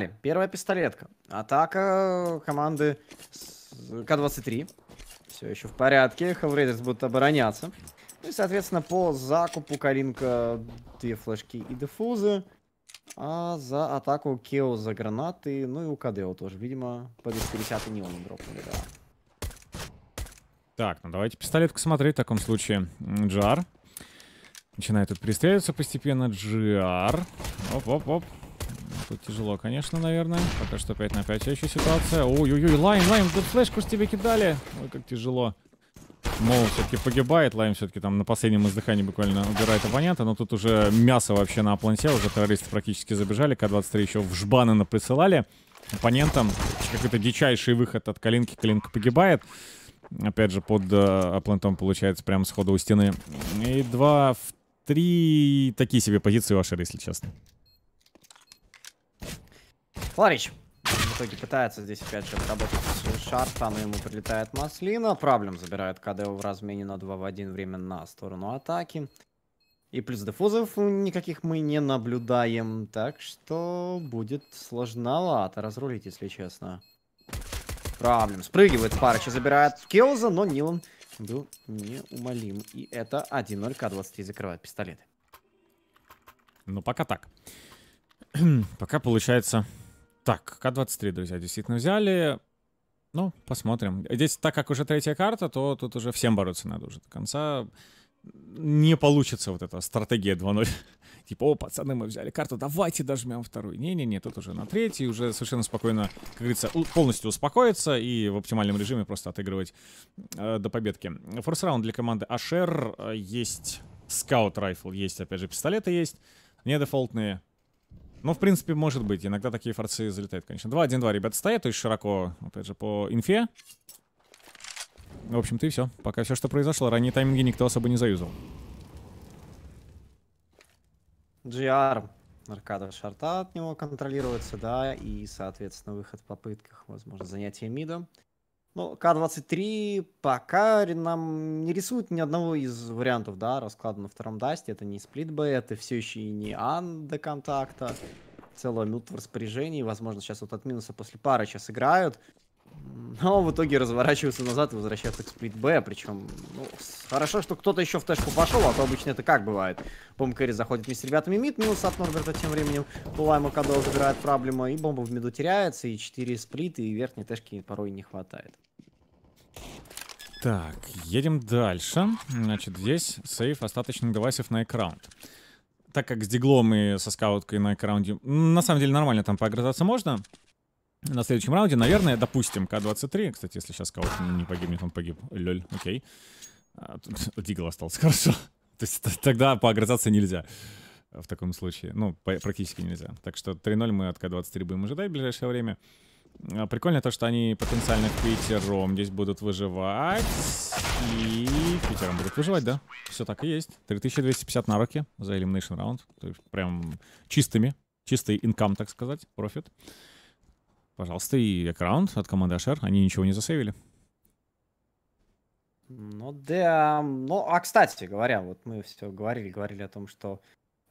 Погнали. Первая пистолетка. Атака команды К-23. Все еще в порядке. Хеллрейдерс будут обороняться. Ну и, соответственно, по закупу Калинка две флешки и дефузы. А за атаку Кео за гранаты. Ну и у КДО тоже. Видимо, по 250 не он дропнули, да. Так, ну давайте пистолетку смотреть в таком случае. Джар. Начинает тут пристреливаться постепенно. Джар. Оп-оп-оп. Тут тяжело, конечно, наверное. Пока что 5 на 5 еще ситуация. Ой-ой-ой, лайм, лайм, тут флешку с тебе кидали. Ой, как тяжело. Мол, все-таки погибает, Лайм все-таки там на последнем издыхании буквально убирает оппонента, но тут уже мясо вообще на планете, уже террористы практически забежали, К-23 еще в жбаны наприсылали оппонентам. Какой-то дичайший выход от Калинки, Калинка погибает. Опять же, под э, получается прям сходу у стены. И два в три такие себе позиции ваши, если честно. Фларич в итоге пытается здесь опять же работать с шар, там ему прилетает маслина. Проблем забирает КДО в размене на 2 в 1 время на сторону атаки. И плюс дефузов никаких мы не наблюдаем, так что будет сложновато разрулить, если честно. Проблем. Спрыгивает Парыч забирает Келза, но Нилан был неумолим. И это 1-0, К-23 закрывает пистолеты. Ну, пока так. пока получается так, К-23, друзья, действительно взяли. Ну, посмотрим. Здесь, так как уже третья карта, то тут уже всем бороться надо уже до конца. Не получится вот эта стратегия 2.0. типа, о, пацаны, мы взяли карту, давайте дожмем вторую. Не-не-не, тут уже на третий, уже совершенно спокойно, как говорится, полностью успокоиться и в оптимальном режиме просто отыгрывать э, до победки. Форс-раунд для команды Ашер. Э, есть скаут-райфл, есть, опять же, пистолеты есть. Не дефолтные ну, в принципе, может быть. Иногда такие форцы залетают, конечно. 2-1-2 ребята стоят, то есть широко, опять же, по инфе. В общем-то и все. Пока все, что произошло. Ранние тайминги никто особо не заюзал. GR. Аркада шарта от него контролируется, да, и, соответственно, выход в попытках, возможно, занятие мидом. Ну, К-23 пока нам не рисует ни одного из вариантов, да, расклада на втором дасте. Это не сплитбэй, это все еще и не ан до контакта. Целая минут в распоряжении. Возможно, сейчас вот от минуса после пары сейчас играют. Но в итоге разворачиваются назад и возвращаются к сплит Б. Причем, ну, хорошо, что кто-то еще в тэшку пошел, а то обычно это как бывает. Бомб Кэрри заходит вместе с ребятами мид, минус от Норберта тем временем. Тулайма Кадо забирает проблема, и бомба в миду теряется, и 4 сплита, и верхней тэшки порой не хватает. Так, едем дальше. Значит, здесь сейф остаточных девайсов на экран так как с диглом и со скауткой на экраунде, на самом деле нормально там поиграться можно на следующем раунде, наверное, допустим, К-23. Кстати, если сейчас кого-то не погибнет, он погиб. Лёль, окей. А, Дигл остался, хорошо. То есть тогда по нельзя э, в таком случае. Ну, практически нельзя. Так что 3-0 мы от К-23 будем ожидать в ближайшее время. А, прикольно то, что они потенциально к Питером здесь будут выживать. И Питером будут выживать, да? Все так и есть. 3250 на руки за Elimination раунд. То есть прям чистыми. Чистый инкам, так сказать, профит пожалуйста, и аккаунт от команды HR. Они ничего не засейвили. Ну да, ну а кстати говоря, вот мы все говорили, говорили о том, что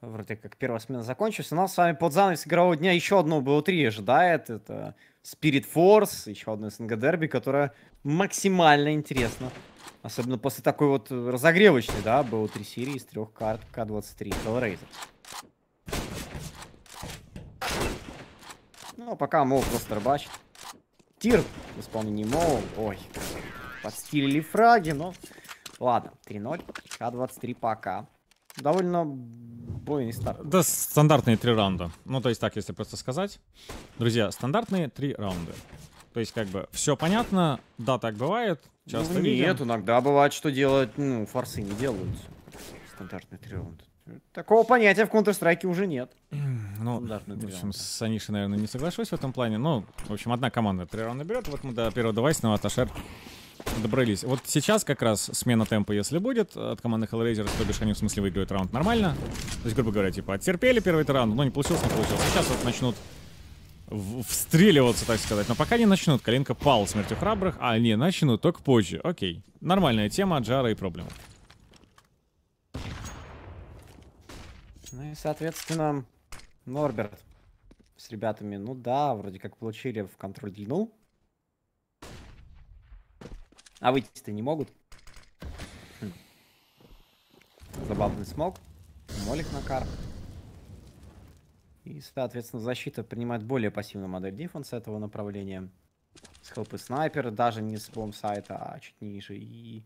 вроде как первая смена закончилась, у нас с вами под занавес игрового дня еще одно БО3 ожидает, это Spirit Force, еще одно СНГ дерби, которое максимально интересно, особенно после такой вот разогревочной, да, БО3 серии из трех карт К-23 Hellraiser. Ну, пока мол просто рыбачит. Тир в исполнении мол, Ой, подстилили фраги, но... Ладно, 3-0, К-23 пока. Довольно бойный старт. Да, стандартные три раунда. Ну, то есть так, если просто сказать. Друзья, стандартные три раунда. То есть, как бы, все понятно, да, так бывает. Часто ну, нет, видим. иногда бывает, что делать, ну, форсы не делают Стандартные три раунда. Такого понятия в Counter-Strike уже нет. Ну, в общем, с Анишей, наверное, не соглашусь в этом плане. Ну, в общем, одна команда три раунда берет. Вот мы до первого девайсного ну, от а добрались. Вот сейчас как раз смена темпа, если будет, от команды Hellraiser, то бишь они в смысле выиграют раунд нормально. То есть, грубо говоря, типа, оттерпели первый раунд, но не получилось, не получилось. Сейчас вот начнут встреливаться, так сказать. Но пока не начнут. Калинка пал смертью храбрых. А, не, начнут только позже. Окей. Нормальная тема, Джара и проблема. Ну и, соответственно, Норберт с ребятами, ну да, вроде как получили в контроль длину. А выйти-то не могут. Хм. Забавный смог. Молик на кар. И, соответственно, защита принимает более пассивную модель дефенса этого направления. С хелпы снайпера, даже не с бомб сайта, а чуть ниже. И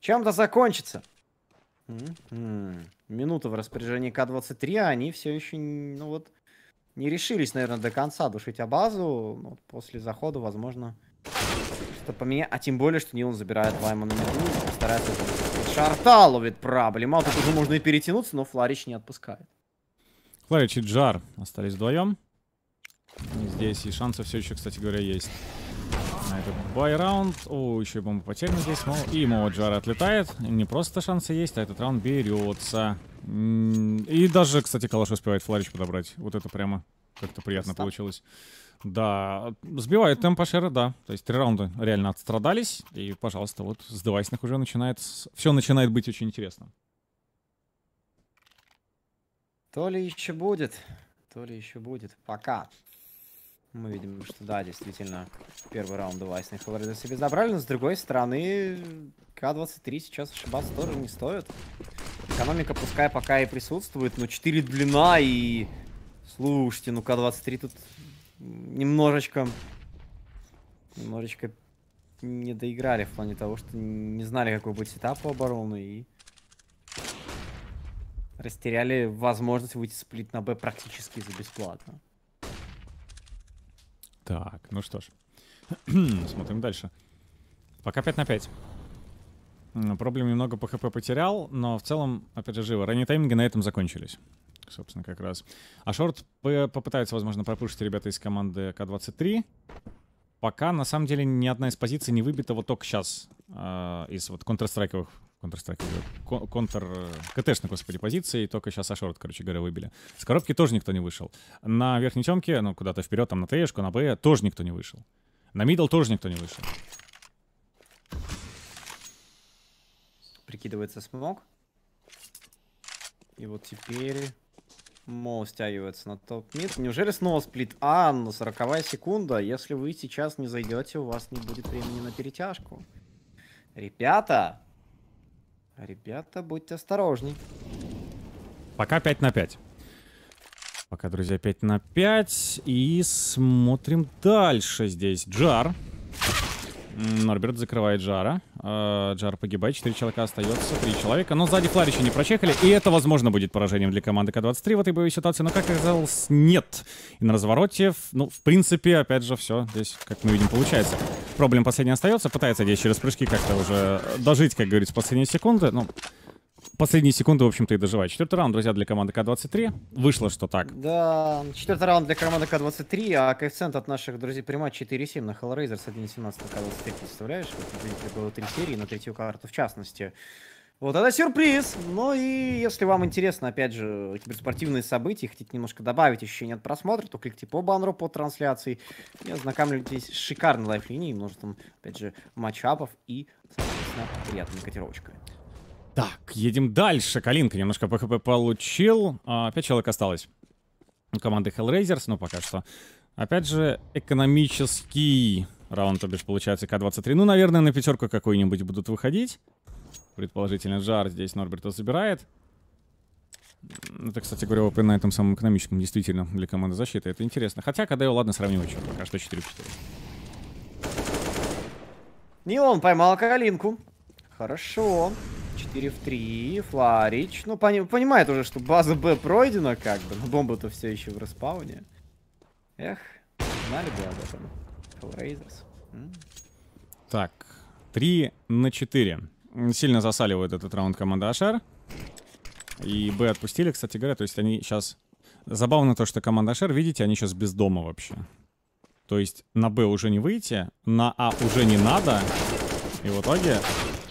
чем-то закончится. Минута в распоряжении К-23, а они все еще, ну вот, не решились, наверное, до конца душить Абазу. Ну, вот после захода, возможно, что поменять. А тем более, что Нилан забирает Лаймана, на минуту, старается... Шарта ловит проблема. Тут уже можно и перетянуться, но Фларич не отпускает. Фларич и Джар остались вдвоем. здесь и шансы все еще, кстати говоря, есть на этот бай-раунд. О, еще и бомба потеряна здесь. Ну, и Моджар отлетает. Не просто шансы есть, а этот раунд берется. И даже, кстати, Калаш успевает фларич подобрать. Вот это прямо как-то приятно Стоп. получилось. Да, сбивает темп Ашера, да. То есть три раунда реально отстрадались. И, пожалуйста, вот с девайсных уже начинает... Все начинает быть очень интересным. То ли еще будет, то ли еще будет. Пока. Мы видим, что да, действительно, первый раунд девайсный Хеллрейдер себе забрали, но с другой стороны, К-23 сейчас ошибаться тоже не стоит. Экономика пускай пока и присутствует, но 4 длина и... Слушайте, ну К-23 тут немножечко... Немножечко не доиграли в плане того, что не знали, какой будет сетап у обороны и... Растеряли возможность выйти сплит на Б практически за бесплатно. Так, ну что ж. Смотрим дальше. Пока 5 на 5. Проблем немного по хп потерял, но в целом, опять же, живо. Ранние тайминги на этом закончились. Собственно, как раз. А шорт попытаются, возможно, пропушить ребята из команды К-23. Пока, на самом деле, ни одна из позиций не выбита вот только сейчас э, а, из вот контрстрайковых Counter-Strike, контр... Э, КТшник, господи, позиции, и только сейчас Ашорт, короче говоря, выбили. С коробки тоже никто не вышел. На верхней темке, ну, куда-то вперед, там на ТЕшку, на Б, тоже никто не вышел. На мидл тоже никто не вышел. Прикидывается смог. И вот теперь... Мол, стягивается на топ-мид. Неужели снова сплит? А, ну 40 секунда. Если вы сейчас не зайдете, у вас не будет времени на перетяжку. Ребята, Ребята, будьте осторожней. Пока 5 на 5. Пока, друзья, 5 на 5. И смотрим дальше здесь. Джар. Норберт закрывает Джара. А, Джар погибает, 4 человека остается, 3 человека. Но сзади флар не прочекали. И это, возможно, будет поражением для команды К-23 в этой боевой ситуации. Но, как оказалось, нет. И на развороте, ну, в принципе, опять же, все здесь, как мы видим, получается. Проблем последний остается, пытается здесь через прыжки как-то уже э, дожить, как говорится, последние секунды. Ну, последние секунды, в общем-то, и доживает. Четвертый раунд, друзья, для команды К-23. Вышло, что так. Да, четвертый раунд для команды К-23, а коэффициент от наших друзей пряма 4,7 на Hellraiser с 1,17 на К-23, представляешь? Вот, было три серии, на третью карту в частности. Вот это сюрприз. Ну и если вам интересно, опять же, киберспортивные события, хотите немножко добавить ощущение от просмотра, то кликайте по баннеру по трансляции и ознакомьтесь с шикарной лайфлинией, множеством, опять же, матчапов и, соответственно, приятными котировочками. Так, едем дальше. Калинка немножко ПХП получил. А, пять человек осталось у команды Hellraisers, ну пока что. Опять же, экономический раунд, то бишь, получается, К-23. Ну, наверное, на пятерку какой-нибудь будут выходить. Предположительно, жар здесь Норберта забирает. Это, кстати говоря, опен на этом самом экономическом, действительно, для команды защиты. Это интересно. Хотя, когда его, ладно, сравнивать, что пока что 4-4. Нилон поймал Каролинку. Хорошо. 4 в 3, Фларич. Ну, пони понимает уже, что база Б пройдена, как бы, но бомба-то все еще в распауне. Эх, знали бы об этом. Hellraisers. Так, 3 на 4. Сильно засаливает этот раунд команда Ашар И Б отпустили, кстати говоря. То есть они сейчас... Забавно то, что команда Ашар видите, они сейчас без дома вообще. То есть на Б уже не выйти, на А уже не надо. И в итоге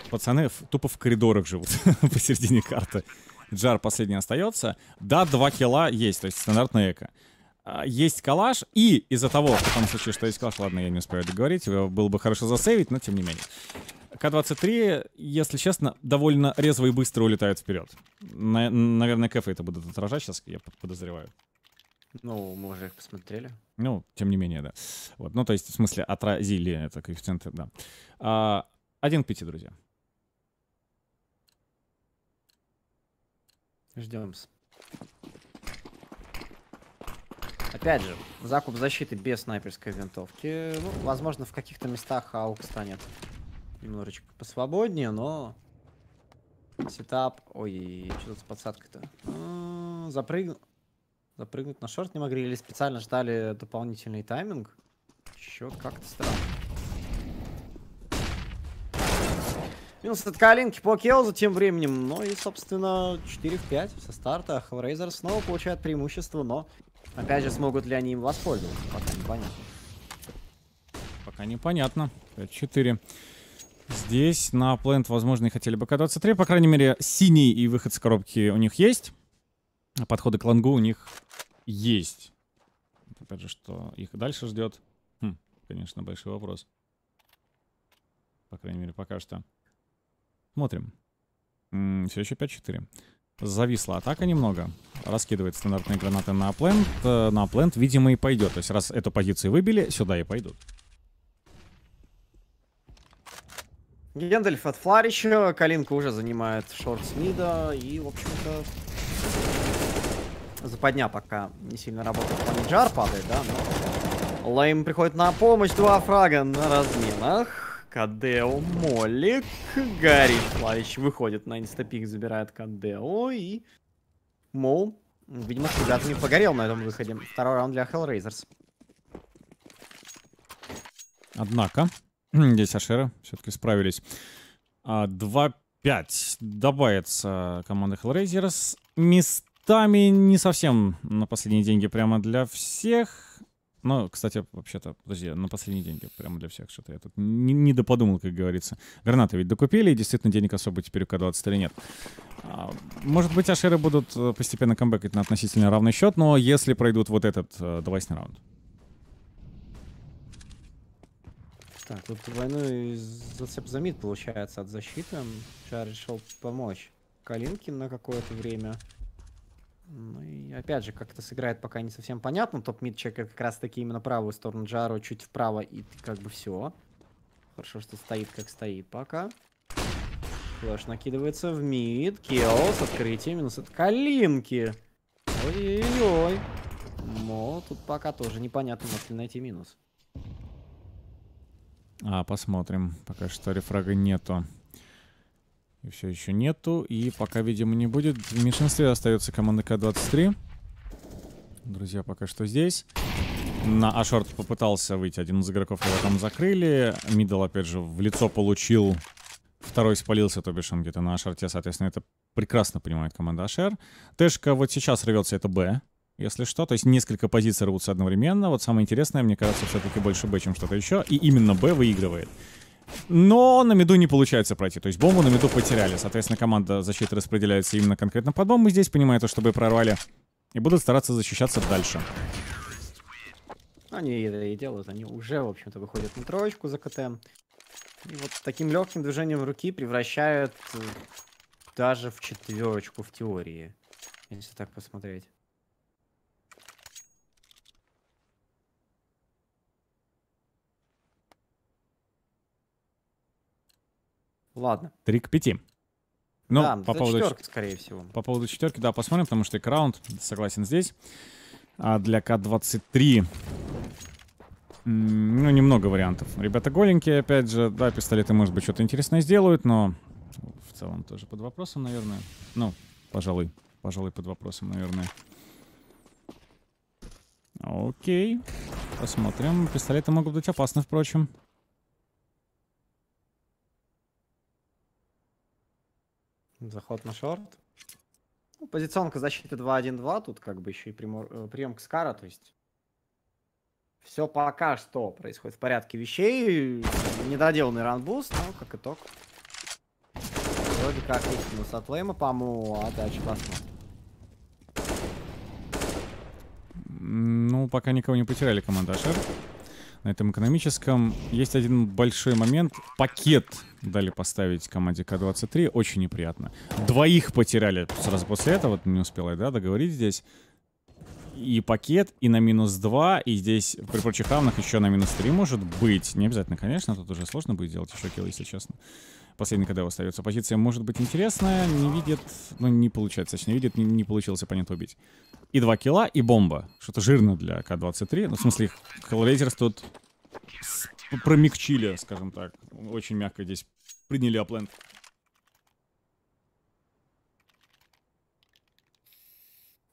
пацаны тупо в коридорах живут посередине карты. Джар последний остается. Да, два килла есть, то есть стандартная эко. А, есть калаш, и из-за того, в том случае, что есть калаш, ладно, я не успею договорить, э, было бы хорошо засейвить, но тем не менее. К-23, если честно, довольно резво и быстро улетает вперед. На- наверное, кэфы это будут отражать сейчас, я подозреваю. Ну, мы уже их посмотрели. Ну, тем не менее, да. Вот, ну, то есть, в смысле, отразили это коэффициенты, да. А, один к пяти, друзья. Ждем. Опять же, закуп защиты без снайперской винтовки. Ну, возможно, в каких-то местах аук станет немножечко посвободнее, но сетап... Ой, что тут с подсадкой-то? А, запрыгнул. Запрыгнуть на шорт не могли или специально ждали дополнительный тайминг? Счет как-то странно. Минус от Калинки по за тем временем. Ну и, собственно, 4 в 5 со старта. Хеллрейзер снова получает преимущество, но... Опять же, смогут ли они им воспользоваться? Пока непонятно. Пока непонятно. 5-4. Здесь на плент, возможно, и хотели бы кататься три. По крайней мере, синий и выход с коробки у них есть. Подходы к лангу у них есть. Опять же, что их дальше ждет. Хм, конечно, большой вопрос. По крайней мере, пока что. Смотрим. М -м, все еще 5-4. Зависла атака немного. Раскидывает стандартные гранаты на плент. Э, на плент, видимо, и пойдет. То есть, раз эту позицию выбили, сюда и пойдут. Гендальф от Фларича, Калинка уже занимает шортс мида, и, в общем-то, западня пока не сильно работает. Там Джар падает, да, но... Лейм приходит на помощь, два фрага на разминах. Кадео, Молик, Гарри Фларич, выходит на инстапик, забирает Кадео, и... Мол, видимо, куда-то не погорел на этом выходе. Второй раунд для Хеллрейзерс. Однако, Здесь Ашера все-таки справились. 2-5 а, добавится команда Hellraisers. Местами не совсем на последние деньги прямо для всех. Ну, кстати, вообще-то, друзья на последние деньги прямо для всех что-то я тут не, не доподумал, как говорится. Гранаты ведь докупили, и действительно денег особо теперь у К-20 нет. А, может быть, Ашеры будут э, постепенно камбэкать на относительно равный счет, но если пройдут вот этот э, девайсный раунд. Так, тут двойной зацеп за мид получается от защиты. Шар решил помочь Калинкин на какое-то время. Ну и опять же, как это сыграет, пока не совсем понятно. Топ-мид чекает как раз-таки именно правую сторону Джару, чуть вправо и как бы все. Хорошо, что стоит как стоит пока. Флэш накидывается в мид. Килл с открытием. Минус от Калинки. Ой-ой-ой. Но тут пока тоже непонятно, может ли найти минус. А, посмотрим. Пока что рефрага нету. И все еще нету. И пока, видимо, не будет. В меньшинстве остается команда К-23. Друзья, пока что здесь. На Ашорт попытался выйти один из игроков, его там закрыли. Мидл, опять же, в лицо получил. Второй спалился, то бишь он где-то на ашорте, Соответственно, это прекрасно понимает команда Ашер. Тэшка вот сейчас рвется, это Б если что. То есть несколько позиций рвутся одновременно. Вот самое интересное, мне кажется, все-таки больше Б, чем что-то еще. И именно Б выигрывает. Но на меду не получается пройти. То есть бомбу на меду потеряли. Соответственно, команда защиты распределяется именно конкретно под бомбу здесь, понимая то, что Б прорвали. И будут стараться защищаться дальше. Они это и делают. Они уже, в общем-то, выходят на троечку за КТ. И вот таким легким движением руки превращают э, даже в четверочку в теории. Если так посмотреть. Ладно. Три к пяти. Ну, да, по поводу четверка, скорее всего. По поводу четверки, да, посмотрим, потому что и экраунд, согласен, здесь. А для К-23 ну, немного вариантов. Ребята голенькие, опять же, да, пистолеты, может быть, что-то интересное сделают, но в целом тоже под вопросом, наверное. Ну, пожалуй, пожалуй, под вопросом, наверное. Окей. Посмотрим. Пистолеты могут быть опасны, впрочем. Заход на шорт. Ну, позиционка защиты 2-1-2, тут как бы еще и примор... Э, прием к Скара, то есть все пока что происходит в порядке вещей. Недоделанный раундбуст, но как итог. Вроде как выкинус от Лейма, по-моему, отдача а классно. Ну, пока никого не потеряли команда Ашер. На этом экономическом есть один большой момент. Пакет дали поставить команде К-23, очень неприятно. Двоих потеряли сразу после этого, Вот не успела да, договорить здесь. И пакет, и на минус 2, и здесь при прочих равных еще на минус 3 может быть. Не обязательно, конечно, тут уже сложно будет делать еще килл, если честно. Последний КД остается. Позиция может быть интересная, не видит, ну не получается, точнее, видит, не, не получилось оппонента убить. И два килла, и бомба. Что-то жирно для К-23. Ну, в смысле, коллейзерс тут промягчили, скажем так. Очень мягко здесь приняли апленд.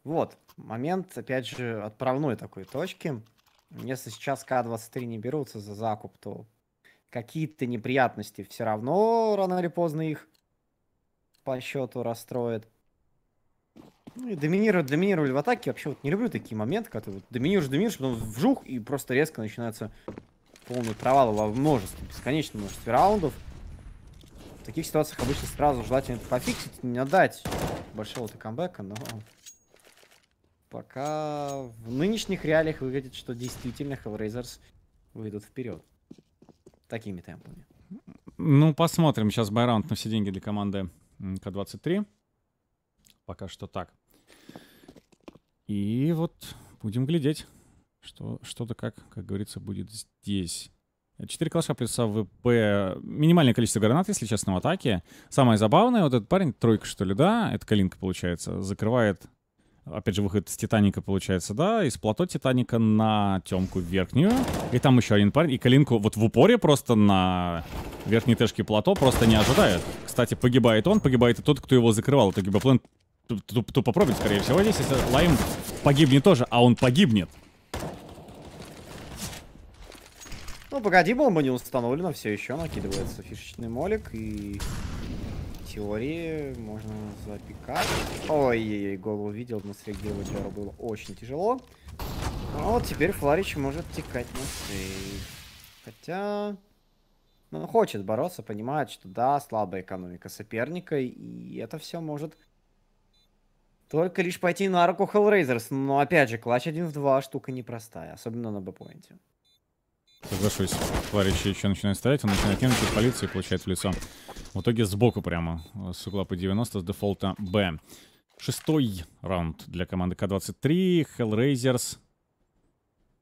Вот, момент, опять же, отправной такой точки. Если сейчас К-23 не берутся за закуп, то какие-то неприятности все равно рано или поздно их по счету расстроит. Ну и доминировать, доминировали в атаке. Вообще вот не люблю такие моменты, когда ты вот доминируешь, доминируешь, потом вжух, и просто резко начинается полные провалы во множестве, бесконечном множестве раундов. В таких ситуациях обычно сразу желательно это пофиксить, не отдать большого-то камбэка, но пока в нынешних реалиях выглядит, что действительно Hellraisers выйдут вперед. Такими темпами. Ну, посмотрим. Сейчас байраунд на все деньги для команды К-23. Пока что так. И вот будем глядеть. Что, что-то как, как говорится, будет здесь. 4 калаша плюс АВП. Минимальное количество гранат, если честно, в атаке. Самое забавное, вот этот парень, тройка что ли, да? Это Калинка получается. Закрывает, опять же, выход с Титаника получается, да? Из плато Титаника на темку верхнюю. И там еще один парень. И Калинку вот в упоре просто на верхней тэшке плато просто не ожидает. Кстати, погибает он, погибает и тот, кто его закрывал. Это гиблплен тупо пробит, скорее всего, здесь. Если Лайм погибнет тоже, а он погибнет. Ну, погоди, бомба не установлена, все еще накидывается фишечный молик, и в теории можно запекать. Ой-ой-ой, голову видел, на среде, было очень тяжело. А вот теперь Фларич может текать на сейф. Хотя... Ну, хочет бороться, понимает, что да, слабая экономика соперника, и это все может только лишь пойти на руку Hellraisers. Но опять же, клатч 1 в 2 штука непростая, особенно на б-поинте. Соглашусь. Товарищи еще начинает стоять, он начинает кинуть от полиции получает в лицо. В итоге сбоку прямо, э, с угла по 90, с дефолта Б. Шестой раунд для команды К-23, Hellraisers.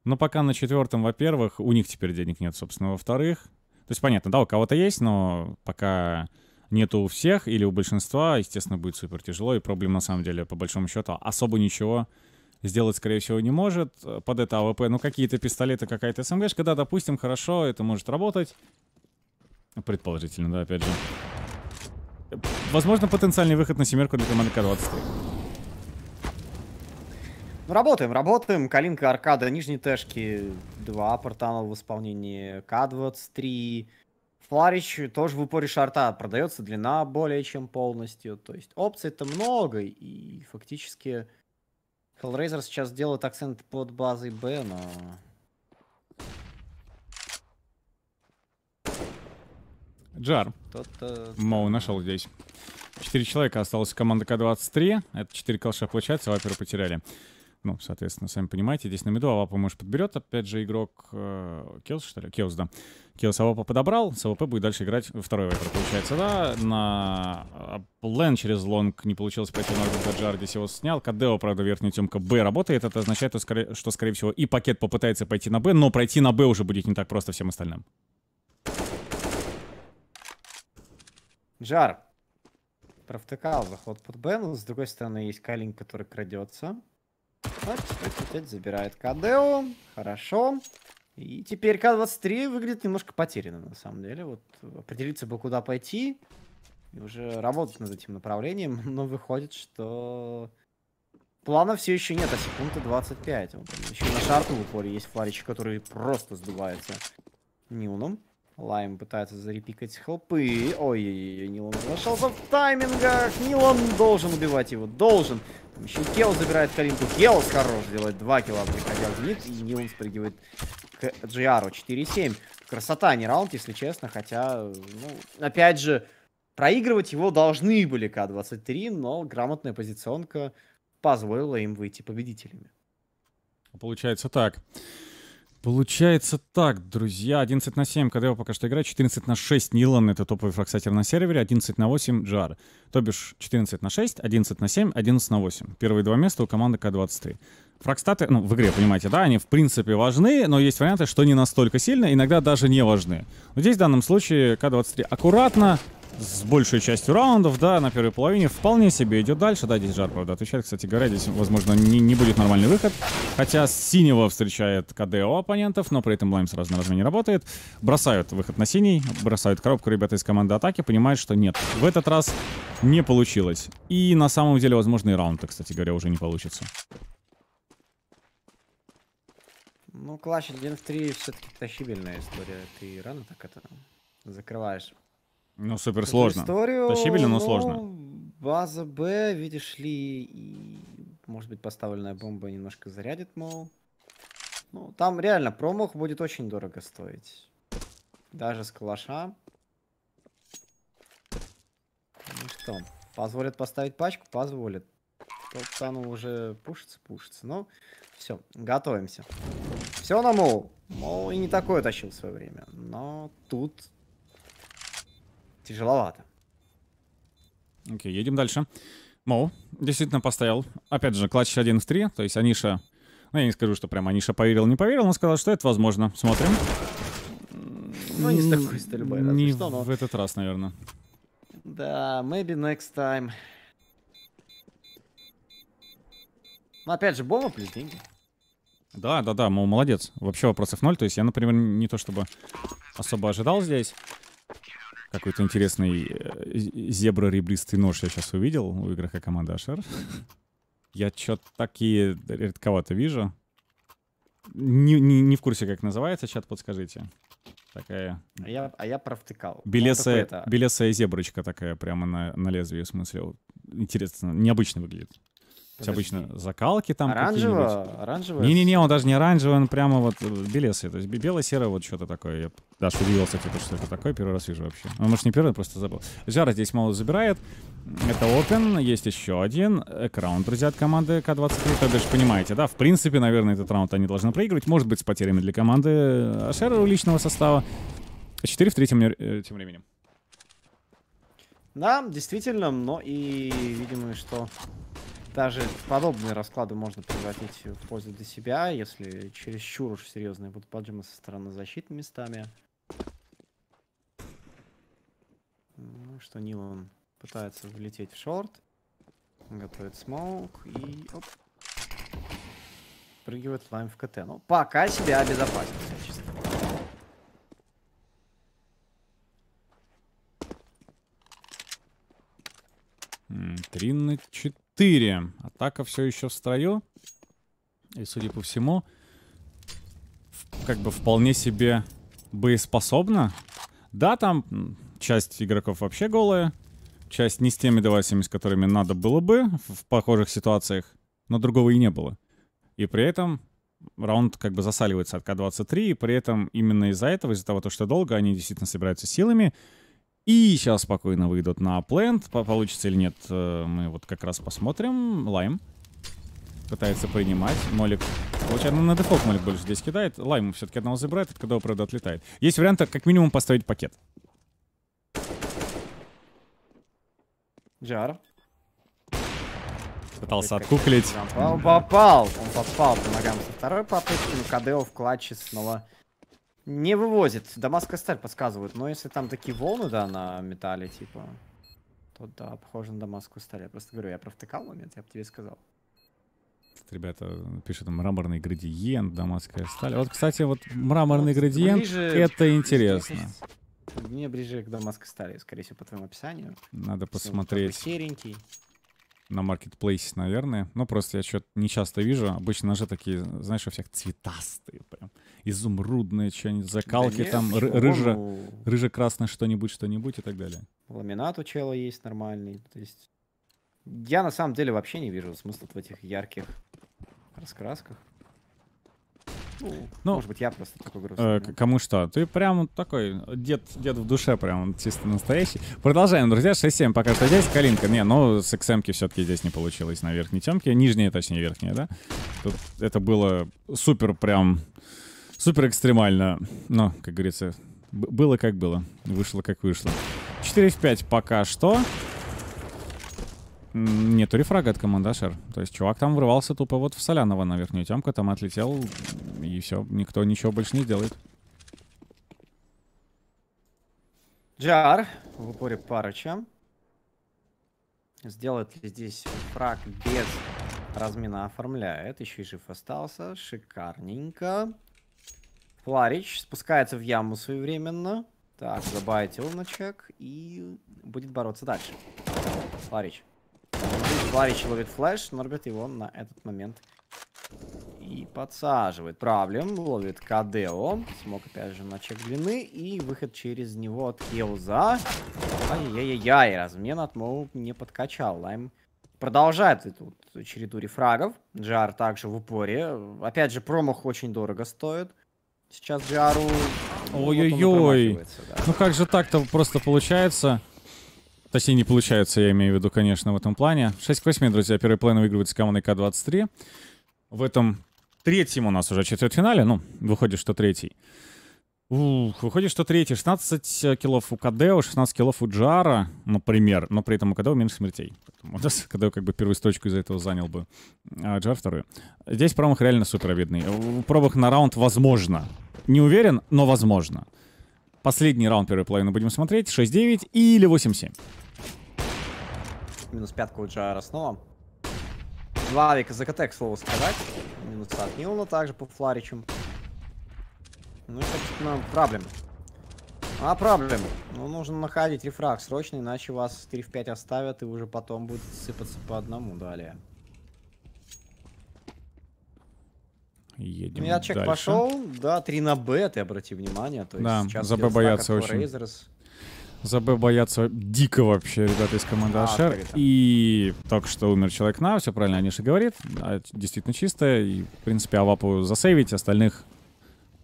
Но пока на четвертом, во-первых, у них теперь денег нет, собственно, во-вторых. То есть понятно, да, у кого-то есть, но пока нету у всех или у большинства, естественно, будет супер тяжело, и проблем на самом деле, по большому счету, особо ничего сделать, скорее всего, не может э, под это АВП. Ну, какие-то пистолеты, какая-то СМГ. Когда, допустим, хорошо, это может работать. Предположительно, да, опять же. Возможно, потенциальный выход на семерку для команды К-23. Ну, работаем, работаем. Калинка, Аркада, Нижние Тэшки, два портала в исполнении К-23. Фларич тоже в упоре шарта продается, длина более чем полностью. То есть опций-то много, и фактически Hellraiser сейчас делает акцент под базой Б, но... Джар. Моу нашел здесь. Четыре человека осталось. Команда К-23. Это четыре калша, получается. Вайпера потеряли ну, соответственно, сами понимаете, здесь на меду Авапа, может, подберет, опять же, игрок э, Келс, что ли? Келс, да. Келс Авапа подобрал, с АВП будет дальше играть второй вайпер, получается, да. На а, Лен через лонг не получилось пойти на Аргута Джардис, его снял. Кадео, правда, верхняя темка Б работает, это означает, что, скорее, что, скорее всего, и пакет попытается пойти на Б, но пройти на Б уже будет не так просто всем остальным. Джар провтыкал заход под Б, с другой стороны есть Калинь, который крадется опять забирает Кадео. Хорошо. И теперь К-23 выглядит немножко потерянным, на самом деле. Вот определиться бы, куда пойти. И уже работать над этим направлением. Но выходит, что... Плана все еще нет, а секунда 25. Вот, еще на шарту в есть фларич, который просто сдувается Ньюном. Лайм пытается зарепикать хелпы. Ой-ой-ой, Нилан соглашался в таймингах. Нилан должен убивать его, должен. Там еще Келл забирает Калинку. Келлс хорош, делает два килла, приходя в зенит. И Нилан спрыгивает к Джиару. 4-7. Красота, не раунд, если честно. Хотя, ну, опять же, проигрывать его должны были К-23, но грамотная позиционка позволила им выйти победителями. Получается так. Получается так, друзья. 11 на 7 КДО пока что играет. 14 на 6 Нилан — это топовый фраксатер на сервере. 11 на 8 Джар. То бишь 14 на 6, 11 на 7, 11 на 8. Первые два места у команды К-23. Фракстаты, ну, в игре, понимаете, да, они в принципе важны, но есть варианты, что не настолько сильно, иногда даже не важны. Но здесь в данном случае К-23 аккуратно, с большей частью раундов, да, на первой половине вполне себе идет дальше. Да, здесь жар, правда, отвечает. Кстати говоря, здесь, возможно, не, не будет нормальный выход. Хотя синего встречает КДО оппонентов, но при этом лайм сразу на размене работает. Бросают выход на синий, бросают коробку ребята из команды атаки, понимают, что нет, в этот раз не получилось. И на самом деле, возможно, и раунд кстати говоря, уже не получится. Ну, клатч 1 в 3 все-таки тащибельная история. Ты рано так это закрываешь. Ну, супер сложно. Историю, Тащибельно, но ну, сложно. База Б, видишь ли, и, может быть, поставленная бомба немножко зарядит, мол. Ну, там реально промах будет очень дорого стоить. Даже с калаша. Ну что, позволят поставить пачку? позволят. Позволит. Толтану уже пушится, пушится. Ну, все, готовимся. Все на мол. Мол и не такое тащил в свое время. Но тут тяжеловато. Окей, okay, едем дальше. Моу действительно поставил. Опять же, клатч 1 в 3, то есть Аниша... Ну, я не скажу, что прям Аниша поверил, не поверил, но сказал, что это возможно. Смотрим. Ну, не с такой стрельбой, разве не что, но... в этот раз, наверное. Да, maybe next time. Но ну, опять же, бомба плюс деньги. Да, да, да, мол, молодец. Вообще вопросов ноль. То есть я, например, не то чтобы особо ожидал здесь какой-то интересный э, зебра-ребристый нож я сейчас увидел у игрока команды Ашер. Я что-то такие редковато вижу. Не, не, не в курсе, как называется, чат подскажите. Такая... А я, а я провтыкал. Белесая, белесая зеброчка такая прямо на, на лезвии, в смысле. Интересно, необычно выглядит. Подожди. обычно закалки там Оранжево? Оранжевое? Не-не-не, он даже не оранжевый, он прямо вот э, белесый. То есть бело серый вот что-то такое. Я даже удивился, типа, что это такое, первый раз вижу вообще. Ну, может, не первый, просто забыл. Жара здесь мало забирает. Это Open, есть еще один. Краунд, друзья, от команды К-23. То бишь, понимаете, да, в принципе, наверное, этот раунд они должны проигрывать. Может быть, с потерями для команды э, Ашера личного состава. 4 в третьем э, тем временем. Да, действительно, но и, видимо, что даже подобные расклады можно превратить в пользу для себя, если чересчур уж серьезные будут поджимы со стороны защиты местами. Ну, что Нилан пытается влететь в шорт. Готовит смоук и... Оп. Прыгивает лайм в КТ. Ну, пока себя обезопасит. 3 на 4. Атака все еще в строю. И, судя по всему, как бы вполне себе боеспособна. Да, там часть игроков вообще голая. Часть не с теми девайсами, с которыми надо было бы в похожих ситуациях. Но другого и не было. И при этом раунд как бы засаливается от К-23. И при этом именно из-за этого, из-за того, что долго, они действительно собираются силами. И сейчас спокойно выйдут на плент. Получится или нет, э, мы вот как раз посмотрим. Лайм пытается принимать. Молик получается Ну, на дефолт Молик больше здесь кидает. Лайм все-таки одного забирает, от которого, правда, отлетает. Есть вариант, э, как минимум, поставить пакет. Джар. Пытался откуклить. Попал, попал. Он попал по ногам со второй попытки, но ну, КДО в клатче снова не вывозит. Дамасская сталь подсказывают. Но если там такие волны, да, на металле, типа... То да, похоже на дамасскую сталь. Я просто говорю, я провтыкал момент, я бы тебе сказал. Ребята пишут мраморный градиент, дамасская а, сталь. Вот, кстати, вот мраморный вот, градиент, ближе, это интересно. Мне ближе к дамасской стали, скорее всего, по твоему описанию. Надо посмотреть. Серенький на маркетплейсе, наверное. Ну, просто я что-то не часто вижу. Обычно ножи такие, знаешь, у всех цветастые прям. Изумрудные, что-нибудь, закалки да там, рыжа, рыжа-красное что-нибудь, что-нибудь и так далее. Ламинат у чела есть нормальный. То есть я на самом деле вообще не вижу смысла в этих ярких раскрасках. Ну, ну, может быть, я просто такой э, грустный. Э, кому что? Ты прям такой дед, дед в душе прям чисто настоящий. Продолжаем, друзья. 6-7 пока что здесь. Калинка. Не, ну с XM все-таки здесь не получилось на верхней темке. Нижняя, точнее, верхняя, да? Тут это было супер прям... Супер экстремально. Но, как говорится, было как было. Вышло как вышло. 4 в 5 пока что. Нету рефрага от командашер. То есть чувак там врывался тупо вот в Солянова на верхнюю темку, там отлетел, и все, никто ничего больше не сделает. Джар в упоре парыча. Сделает ли здесь фраг без размина оформляет. Еще и жив остался. Шикарненько. Фларич спускается в яму своевременно. Так, забайтил на чек и будет бороться дальше. Фларич. Варич ловит флеш, Норбит его на этот момент и подсаживает. Правлем ловит КДО. Смог опять же на чек длины. И выход через него от Хилза. Ай-яй-яй-яй. Размен от Моу не подкачал. Лайм продолжает эту череду рефрагов. Джар также в упоре. Опять же, промах очень дорого стоит. Сейчас Джару... Ой-ой-ой. Вот да. Ну как же так-то просто получается? Точнее, не получается, я имею в виду, конечно, в этом плане. 6 к 8, друзья, первый план выигрывает с командой К-23. В этом третьем у нас уже четвертьфинале, ну, выходит, что третий. Ух, выходит, что третий. 16 киллов у Кадео, 16 киллов у Джара, например. Но при этом у Кадео меньше смертей. Поэтому да, Кадео как бы первую строчку из-за этого занял бы. А Джар вторую. Здесь промах реально супер видный. пробах на раунд возможно. Не уверен, но возможно. Последний раунд первой половины будем смотреть. 6-9 или 8-7. Минус пятку у Джара снова. Лавик из АКТ, к слову сказать. Минус от Нилана также по Фларичам. Ну и, собственно, проблем. А, проблем. Ну, нужно находить рефраг срочно, иначе вас 3 в 5 оставят, и уже потом будет сыпаться по одному далее. Едем ну, Я чек дальше. пошел, да, 3 на Б, ты обрати внимание. То есть да, сейчас за Б боятся очень. Razors. За Б боятся дико вообще ребята из команды Ашер. и только что умер человек на, все правильно Аниша говорит. А, действительно чисто. И, в принципе, Авапу засейвить, остальных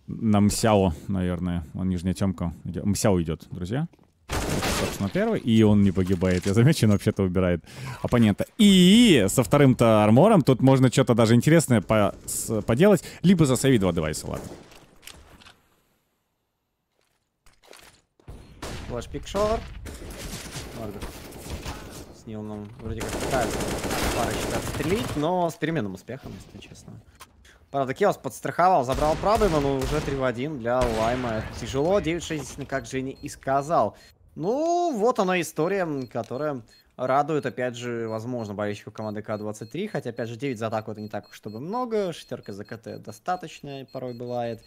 на Мсяо, наверное. Он нижняя темка. Мсяо идет, друзья. Собственно, первый. И он не погибает. Я замечу, он вообще-то убирает оппонента. И со вторым-то армором тут можно что-то даже интересное по поделать. Либо засейвить два девайса, ладно. Флэш пикшор. С ним нам вроде как пытается парочка отстрелить, но с переменным успехом, если честно. Правда, Кеос подстраховал, забрал Прадыма, но ну, уже 3 в 1 для Лайма. тяжело, 9-6, как Женя и сказал. Ну, вот она история, которая радует, опять же, возможно, болельщиков команды К-23. Хотя, опять же, 9 за атаку это не так, чтобы много. Шестерка за КТ достаточная, порой бывает.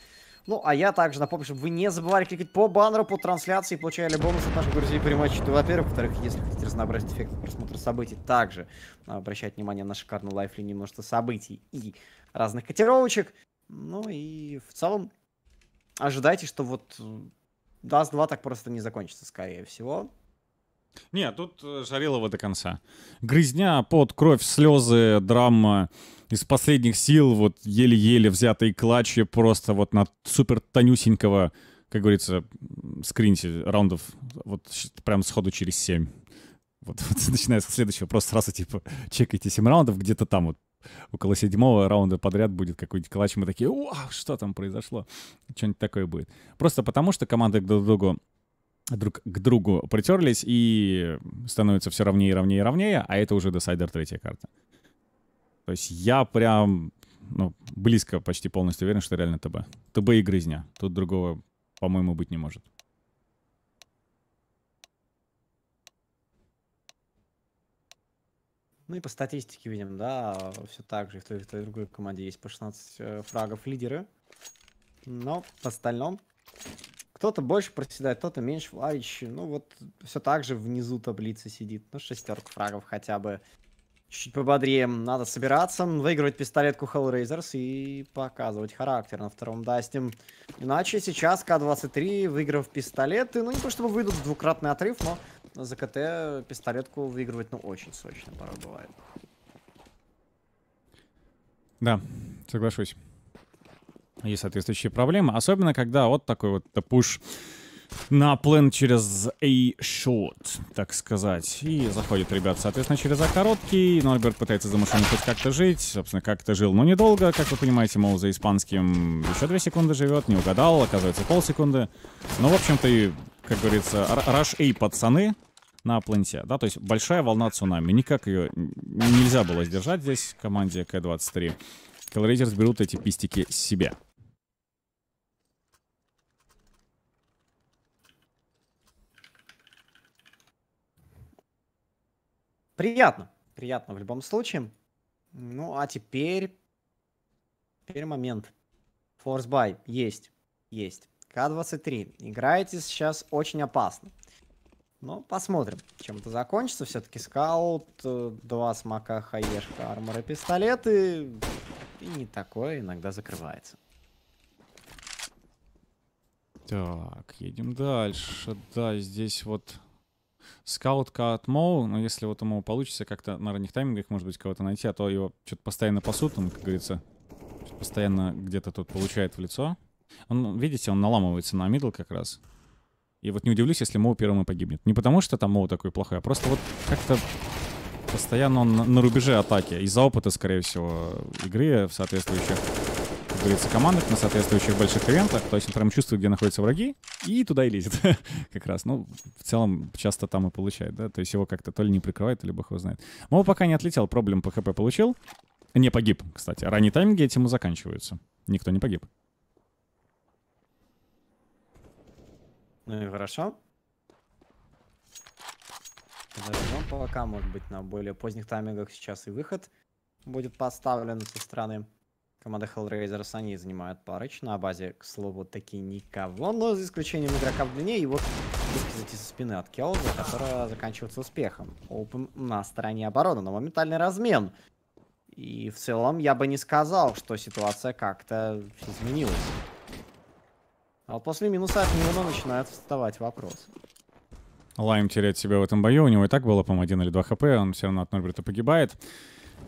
Ну, а я также напомню, чтобы вы не забывали кликать по баннеру, по трансляции, получали бонусы от наших друзей при матче во-первых, Во-вторых, если хотите разнообразить эффект просмотра событий, также э, обращать внимание на шикарную лайфлинию множество событий и разных котировочек. Ну и в целом ожидайте, что вот э, Даст 2 так просто не закончится, скорее всего. Нет, тут э, Жарилова до конца. Грязня под кровь, слезы, драма из последних сил, вот еле-еле взятые клатчи просто вот на супер тонюсенького, как говорится, скриньте раундов вот прям сходу через 7. Вот, вот начиная с следующего, просто сразу типа чекайте 7 раундов, где-то там вот около седьмого раунда подряд будет какой-нибудь клатч, мы такие, вау, что там произошло? Что-нибудь такое будет. Просто потому, что команды друг к другу друг к другу притерлись и становится все ровнее и ровнее и ровнее, а это уже десайдер третья карта. То есть я прям ну, близко почти полностью уверен, что реально ТБ. ТБ и грызня. Тут другого, по-моему, быть не может. Ну и по статистике видим, да, все так же. в той, в той другой команде есть по 16 э, фрагов лидеры. Но в остальном кто-то больше проседает, кто-то меньше. Влавич, ну вот все так же внизу таблицы сидит. Ну шестерка фрагов хотя бы чуть пободрее. Надо собираться, выигрывать пистолетку Hellraisers и показывать характер на втором дасте. Иначе сейчас К-23, выиграв пистолеты, ну не то чтобы выйдут в двукратный отрыв, но за КТ пистолетку выигрывать, ну, очень сочно порой бывает. Да, соглашусь. Есть соответствующие проблемы, особенно когда вот такой вот пуш... Push на плен через A-shot, так сказать. И заходит, ребят, соответственно, через А-короткий. Норберт пытается за машиной хоть как-то жить. Собственно, как-то жил, но недолго. Как вы понимаете, мол, за испанским еще две секунды живет. Не угадал, оказывается, полсекунды. Ну, в общем-то, и, как говорится, rush A, пацаны на пленте, да, то есть большая волна цунами, никак ее нельзя было сдержать здесь команде К-23. Колорейтерс берут эти пистики себе. Приятно, приятно в любом случае. Ну, а теперь... Теперь момент. Force buy. Есть. Есть. К-23. Играете сейчас очень опасно. Ну, посмотрим, чем это закончится. Все-таки скаут, два смока, хаешка, арморы, пистолеты. И не такое иногда закрывается. Так, едем дальше. Да, здесь вот Скаут Каат Моу, но если вот ему получится как-то на ранних таймингах, может быть, кого-то найти, а то его что-то постоянно пасут, он, как говорится, постоянно где-то тут получает в лицо. Он, видите, он наламывается на мидл как раз. И вот не удивлюсь, если Моу первым и погибнет. Не потому, что там Моу такой плохой, а просто вот как-то постоянно он на, на рубеже атаки. Из-за опыта, скорее всего, игры в соответствующих говорится, команды на соответствующих больших ивентах. То есть он прям чувствует, где находятся враги, и туда и лезет как раз. Ну, в целом, часто там и получает, да? То есть его как-то то ли не прикрывает, то ли бог его знает. Мол, пока не отлетел, проблем по ХП получил. Не погиб, кстати. Ранние тайминги этим и заканчиваются. Никто не погиб. Ну и хорошо. Зажмем пока, может быть, на более поздних таймингах сейчас и выход будет поставлен со стороны Команда Hellraiser они занимают парочку На базе, к слову, таки никого, но за исключением игрока в длине. И вот диски зайти со спины от Келза, которая заканчивается успехом. Open на стороне обороны, но моментальный размен. И в целом я бы не сказал, что ситуация как-то изменилась. А вот после минуса от него начинают вставать вопросы. Лайм теряет себя в этом бою. У него и так было, по-моему, 1 или 2 хп. Он все равно от Норберта погибает.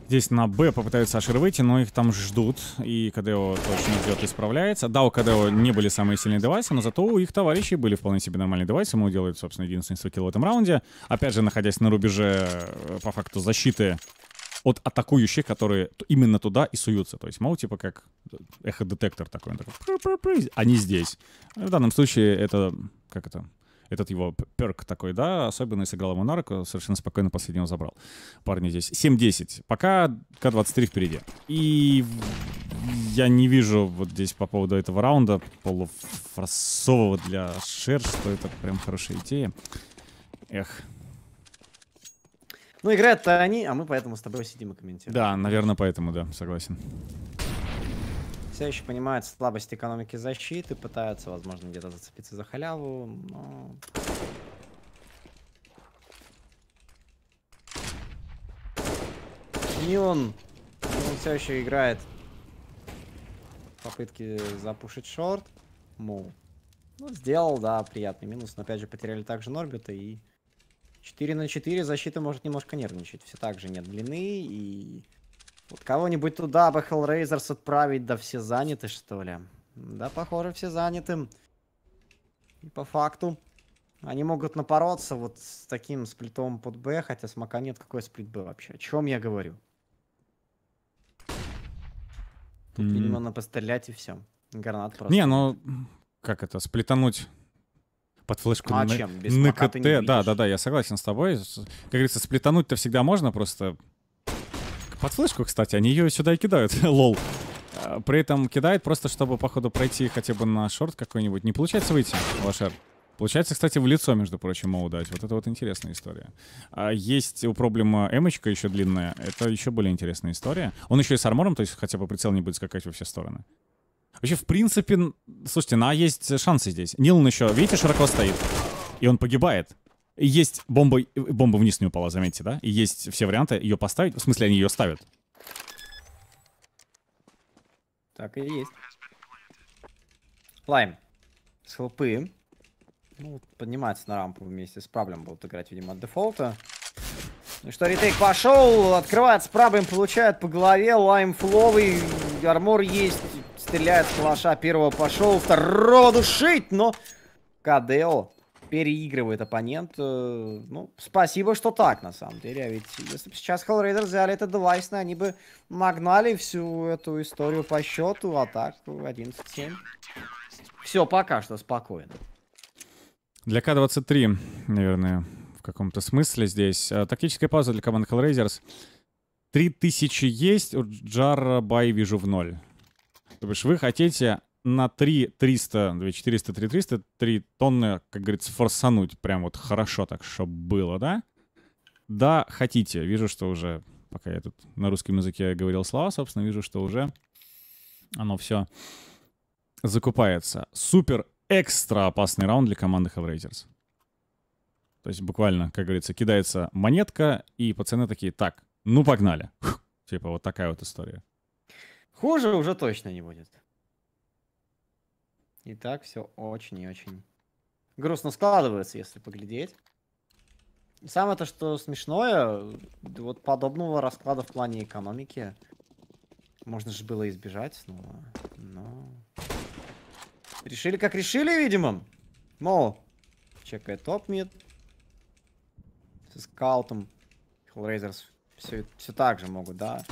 Здесь на Б попытаются Ашер выйти, но их там ждут. И Кадео точно идет и справляется. Да, у Кадео не были самые сильные девайсы, но зато у их товарищей были вполне себе нормальные девайсы. Ему делают, собственно, единственный свекил в этом раунде. Опять же, находясь на рубеже, э, по факту, защиты от атакующих, которые именно туда и суются. То есть Мау типа как эхо-детектор такой. Он такой, они здесь. В данном случае это, как это, этот его перк такой, да, особенно сыграл ему на руку, совершенно спокойно последнего забрал. Парни здесь 7-10, пока К-23 впереди. И я не вижу вот здесь по поводу этого раунда полуфрасового для Шер, что это прям хорошая идея. Эх. Ну, играют-то они, а мы поэтому с тобой сидим и комментируем. Да, наверное, поэтому, да, согласен. Все еще понимают слабость экономики защиты, пытаются, возможно, где-то зацепиться за халяву, но... не он он все еще играет попытки запушить шорт, мол. Ну, сделал, да, приятный минус, но опять же потеряли также Норбита и... 4 на 4 защита может немножко нервничать. Все так же нет длины и вот кого-нибудь туда бы Hellraisers отправить, да все заняты, что ли? Да, похоже, все заняты. И по факту они могут напороться вот с таким сплитом под Б, хотя смока нет, какой сплит Б вообще? О чем я говорю? Тут, mm. видимо, на пострелять и все. Гранат просто. Не, ну, как это, сплетануть под флешку а на, чем? Без на КТ. Да, да, да, я согласен с тобой. Как говорится, сплитануть-то всегда можно, просто под флешку, кстати, они ее сюда и кидают, лол. А, при этом кидает просто, чтобы, походу, пройти хотя бы на шорт какой-нибудь. Не получается выйти, лошар. Получается, кстати, в лицо, между прочим, ему дать. Вот это вот интересная история. А есть у проблема эмочка еще длинная. Это еще более интересная история. Он еще и с армором, то есть хотя бы прицел не будет скакать во все стороны. Вообще, в принципе, слушайте, на ну, есть шансы здесь. Нилан еще, видите, широко стоит. И он погибает. Есть бомба... Бомба вниз не упала, заметьте, да? И Есть все варианты ее поставить. В смысле, они ее ставят. Так и есть. Лайм. С хлопы. Ну, поднимается на рампу вместе с Праблем будут играть, видимо, от дефолта. Ну что, ретейк пошел, открывается Праблем, получает по голове, лайм фловый, армор есть, стреляет с калаша, первого пошел, второго душить, но... КДО переигрывает оппонент. Э, ну, спасибо, что так, на самом деле. А ведь если бы сейчас Hellraider взяли это девайсно, ну, они бы нагнали всю эту историю по счету, а так 11-7. Ну, Все, пока что спокойно. Для К-23, наверное, в каком-то смысле здесь. Э, тактическая пауза для команды Hellraisers. 3000 есть, у Джара Бай вижу в ноль. То бишь вы хотите на 3 300, 2 400, 3 300, 3 тонны, как говорится, форсануть прям вот хорошо так, чтобы было, да? Да, хотите. Вижу, что уже, пока я тут на русском языке говорил слова, собственно, вижу, что уже оно все закупается. Супер экстра опасный раунд для команды Hellraisers. То есть буквально, как говорится, кидается монетка, и пацаны такие, так, ну погнали. Фух, типа вот такая вот история. Хуже уже точно не будет. И так все очень и очень грустно складывается, если поглядеть. Самое-то, что смешное, вот подобного расклада в плане экономики можно же было избежать снова, но... Решили, как решили, видимо. Мол, чекает топ мид. С скаутом. Хиллрейзерс все, все так же могут, да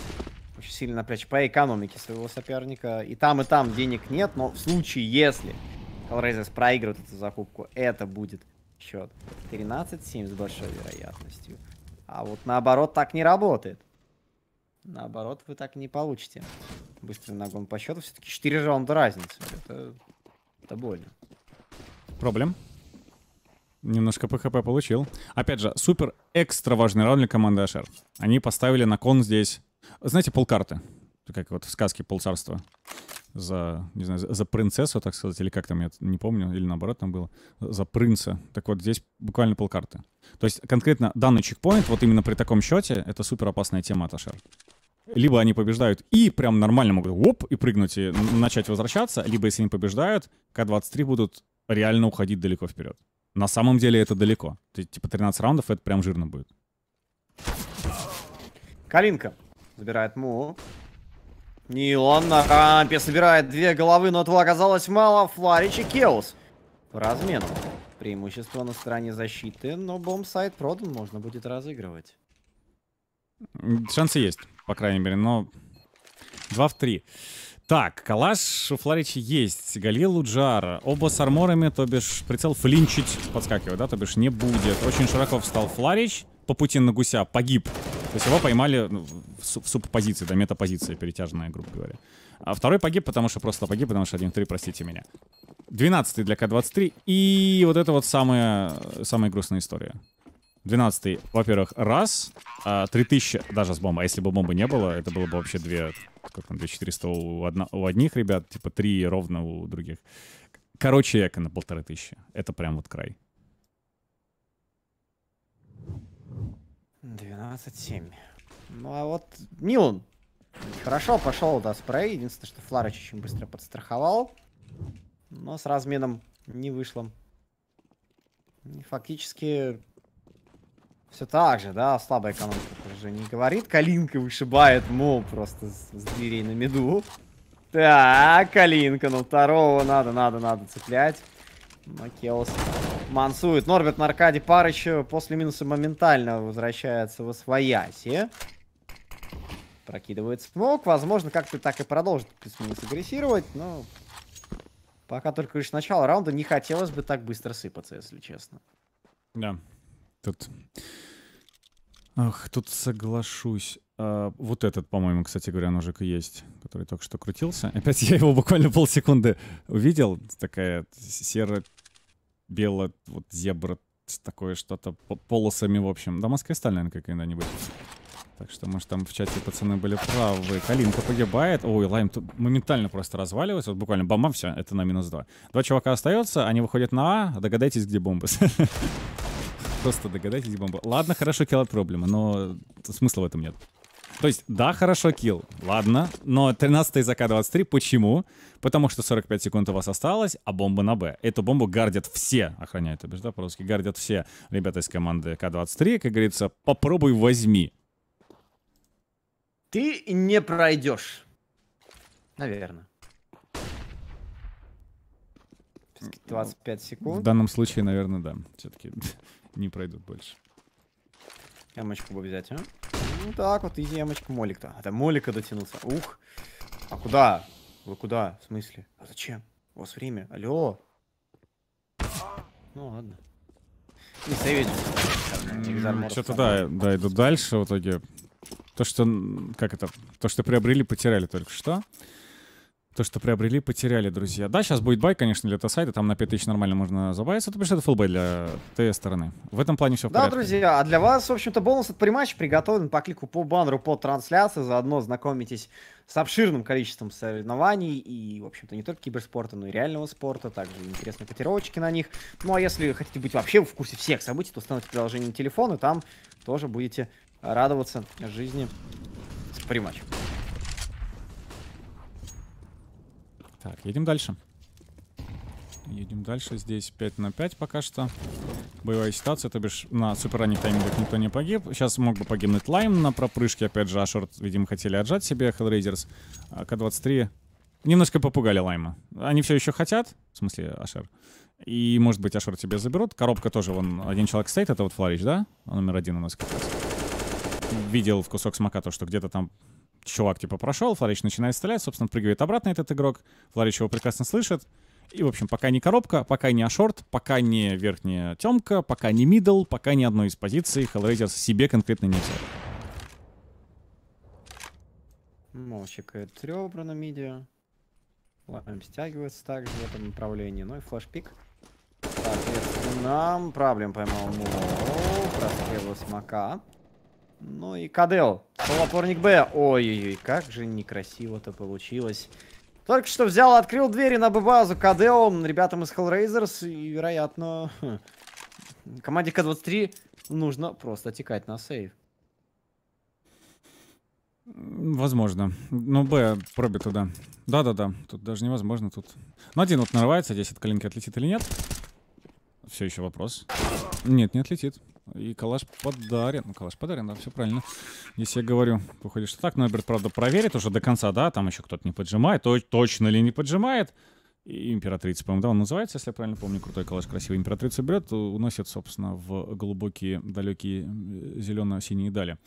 очень сильно напрячь по экономике своего соперника. И там, и там денег нет, но в случае, если Hellraisers проигрывает эту закупку, это будет счет 13-7 с большой вероятностью. А вот наоборот так не работает. Наоборот, вы так не получите. Быстрый нагон по счету. Все-таки 4 раунда разницы. Это, это больно. Проблем. Немножко ПХП получил. Опять же, супер экстра важный раунд для команды Ашер. Они поставили на кон здесь знаете, полкарты. Как вот в сказке полцарства. За, не знаю, за принцессу, так сказать, или как там, я не помню, или наоборот там было. За принца. Так вот, здесь буквально полкарты. То есть конкретно данный чекпоинт, вот именно при таком счете, это супер опасная тема от Либо они побеждают и прям нормально могут оп, и прыгнуть, и начать возвращаться, либо если они побеждают, К-23 будут реально уходить далеко вперед. На самом деле это далеко. Типа 13 раундов это прям жирно будет. Калинка. Забирает Му. И он на рампе собирает две головы, но этого оказалось мало. Фларич и Келс. в размену. Преимущество на стороне защиты, но бомбсайт продан, можно будет разыгрывать. Шансы есть, по крайней мере, но два в три. Так, калаш у Фларичи есть. Галил Джар. Оба с арморами, то бишь прицел флинчить подскакивает, да? То бишь не будет. Очень широко встал Фларич по пути на гуся погиб. То есть его поймали ну, в, в да, метапозиция перетяженная, грубо говоря. А второй погиб, потому что просто погиб, потому что 1-3, простите меня. 12 для К-23. И вот это вот самая, самая грустная история. 12 во-первых, раз. 3000 а даже с бомбой. А если бы бомбы не было, это было бы вообще 2... Как там, 2400 у, одно, у одних ребят, типа 3 ровно у других. Короче, эко на полторы тысячи. Это прям вот край. 27. Ну а вот Милун. Хорошо, пошел до да, спрей. Единственное, что Фларыч очень быстро подстраховал. Но с разменом не вышло. фактически все так же, да, слабая экономика уже не говорит. Калинка вышибает мол просто с, с дверей на меду. Так, Калинка, ну второго надо, надо, надо цеплять. Макеос мансует. Норберт на аркаде Парыч после минуса моментально возвращается в освояси. Прокидывает смог. Возможно, как-то так и продолжит плюс-минус агрессировать, но... Пока только лишь начало раунда, не хотелось бы так быстро сыпаться, если честно. Да, тут... Ах, тут соглашусь. А, вот этот, по-моему, кстати говоря, ножик и есть, который только что крутился. Опять я его буквально полсекунды увидел. Такая серая бело, вот зебра, такое что-то полосами, в общем. Да, Москва сталь, наверное, когда-нибудь. Так что, может, там в чате пацаны были правы. Калинка погибает. Ой, лайм тут моментально просто разваливается. Вот буквально бомба, все, это на минус 2. Два чувака остается, они выходят на А. Догадайтесь, где бомбы. Просто догадайтесь, где бомба. Ладно, хорошо, килл проблема, но смысла в этом нет. То есть, да, хорошо, килл, ладно, но 13 из АК-23, почему? Потому что 45 секунд у вас осталось, а бомба на Б. Эту бомбу гардят все, охраняют, то бишь, да, по-русски, гардят все ребята из команды К-23, как говорится, попробуй возьми. Ты не пройдешь. Наверное. 25 секунд. В данном случае, наверное, да. Все-таки не пройдут больше. Ямочку бы взять, а? Ну так вот, и ямочку молик-то. А там молика дотянулся. Ух. А куда? Вы куда? В смысле? А зачем? У вас время. Алло. Ну ладно. Не сейвить. Что-то да, да, иду дальше в итоге. То, что, как это, то, что приобрели, потеряли только что. То, что приобрели, потеряли, друзья. Да, сейчас будет бай, конечно, для этого сайта. Там на 5000 нормально можно забавиться. Это что это фулбай для той стороны. В этом плане все в порядке. Да, друзья, а для вас, в общем-то, бонус от приматча приготовлен по клику по баннеру по трансляции. Заодно знакомитесь с обширным количеством соревнований и, в общем-то, не только киберспорта, но и реального спорта, также интересные котировочки на них. Ну, а если хотите быть вообще в курсе всех событий, то установите приложение на телефон, и там тоже будете радоваться жизни с приматчем. Так, едем дальше. Едем дальше. Здесь 5 на 5 пока что. Боевая ситуация, то бишь на супер ранних таймингах никто не погиб. Сейчас мог бы погибнуть Лайм на пропрыжке. Опять же, Ашорт, видимо, хотели отжать себе Хеллрейзерс. А, К-23 немножко попугали Лайма. Они все еще хотят, в смысле Ашер. И, может быть, Ашер тебе заберут. Коробка тоже, вон, один человек стоит, это вот Фларич, да? Он номер один у нас как раз. Видел в кусок смока то, что где-то там чувак типа прошел, Флорич начинает стрелять, собственно, прыгает обратно этот игрок, Флорич его прекрасно слышит. И, в общем, пока не коробка, пока не ашорт, пока не верхняя темка, пока не мидл, пока ни одной из позиций Hellraiser себе конкретно не взял. Молчик и ребра на миде. Ламп стягивается также в этом направлении. Ну и флешпик. Соответственно, проблем поймал Мур. Прострел смока. Ну и Кадел Полопорник Б. Ой-ой-ой, как же некрасиво-то получилось. Только что взял, открыл двери на Б-базу КДО ребятам из Hellraisers. И, вероятно, хм, команде К-23 нужно просто текать на сейв. Возможно. Ну, Б проби туда. Да-да-да, тут даже невозможно. Тут... Ну, один вот нарывается, здесь от коленки отлетит или нет. Все еще вопрос. Нет, не отлетит. И калаш подарен. Ну, калаш подарен, да, все правильно. Если я говорю, выходит, что так. Ноберт, правда, проверит уже до конца, да, там еще кто-то не поджимает. То, точно ли не поджимает? И императрица, по-моему, да, он называется, если я правильно помню, крутой калаш красивый. Императрица берет, уносит, собственно, в глубокие, далекие э, зелено-синие дали.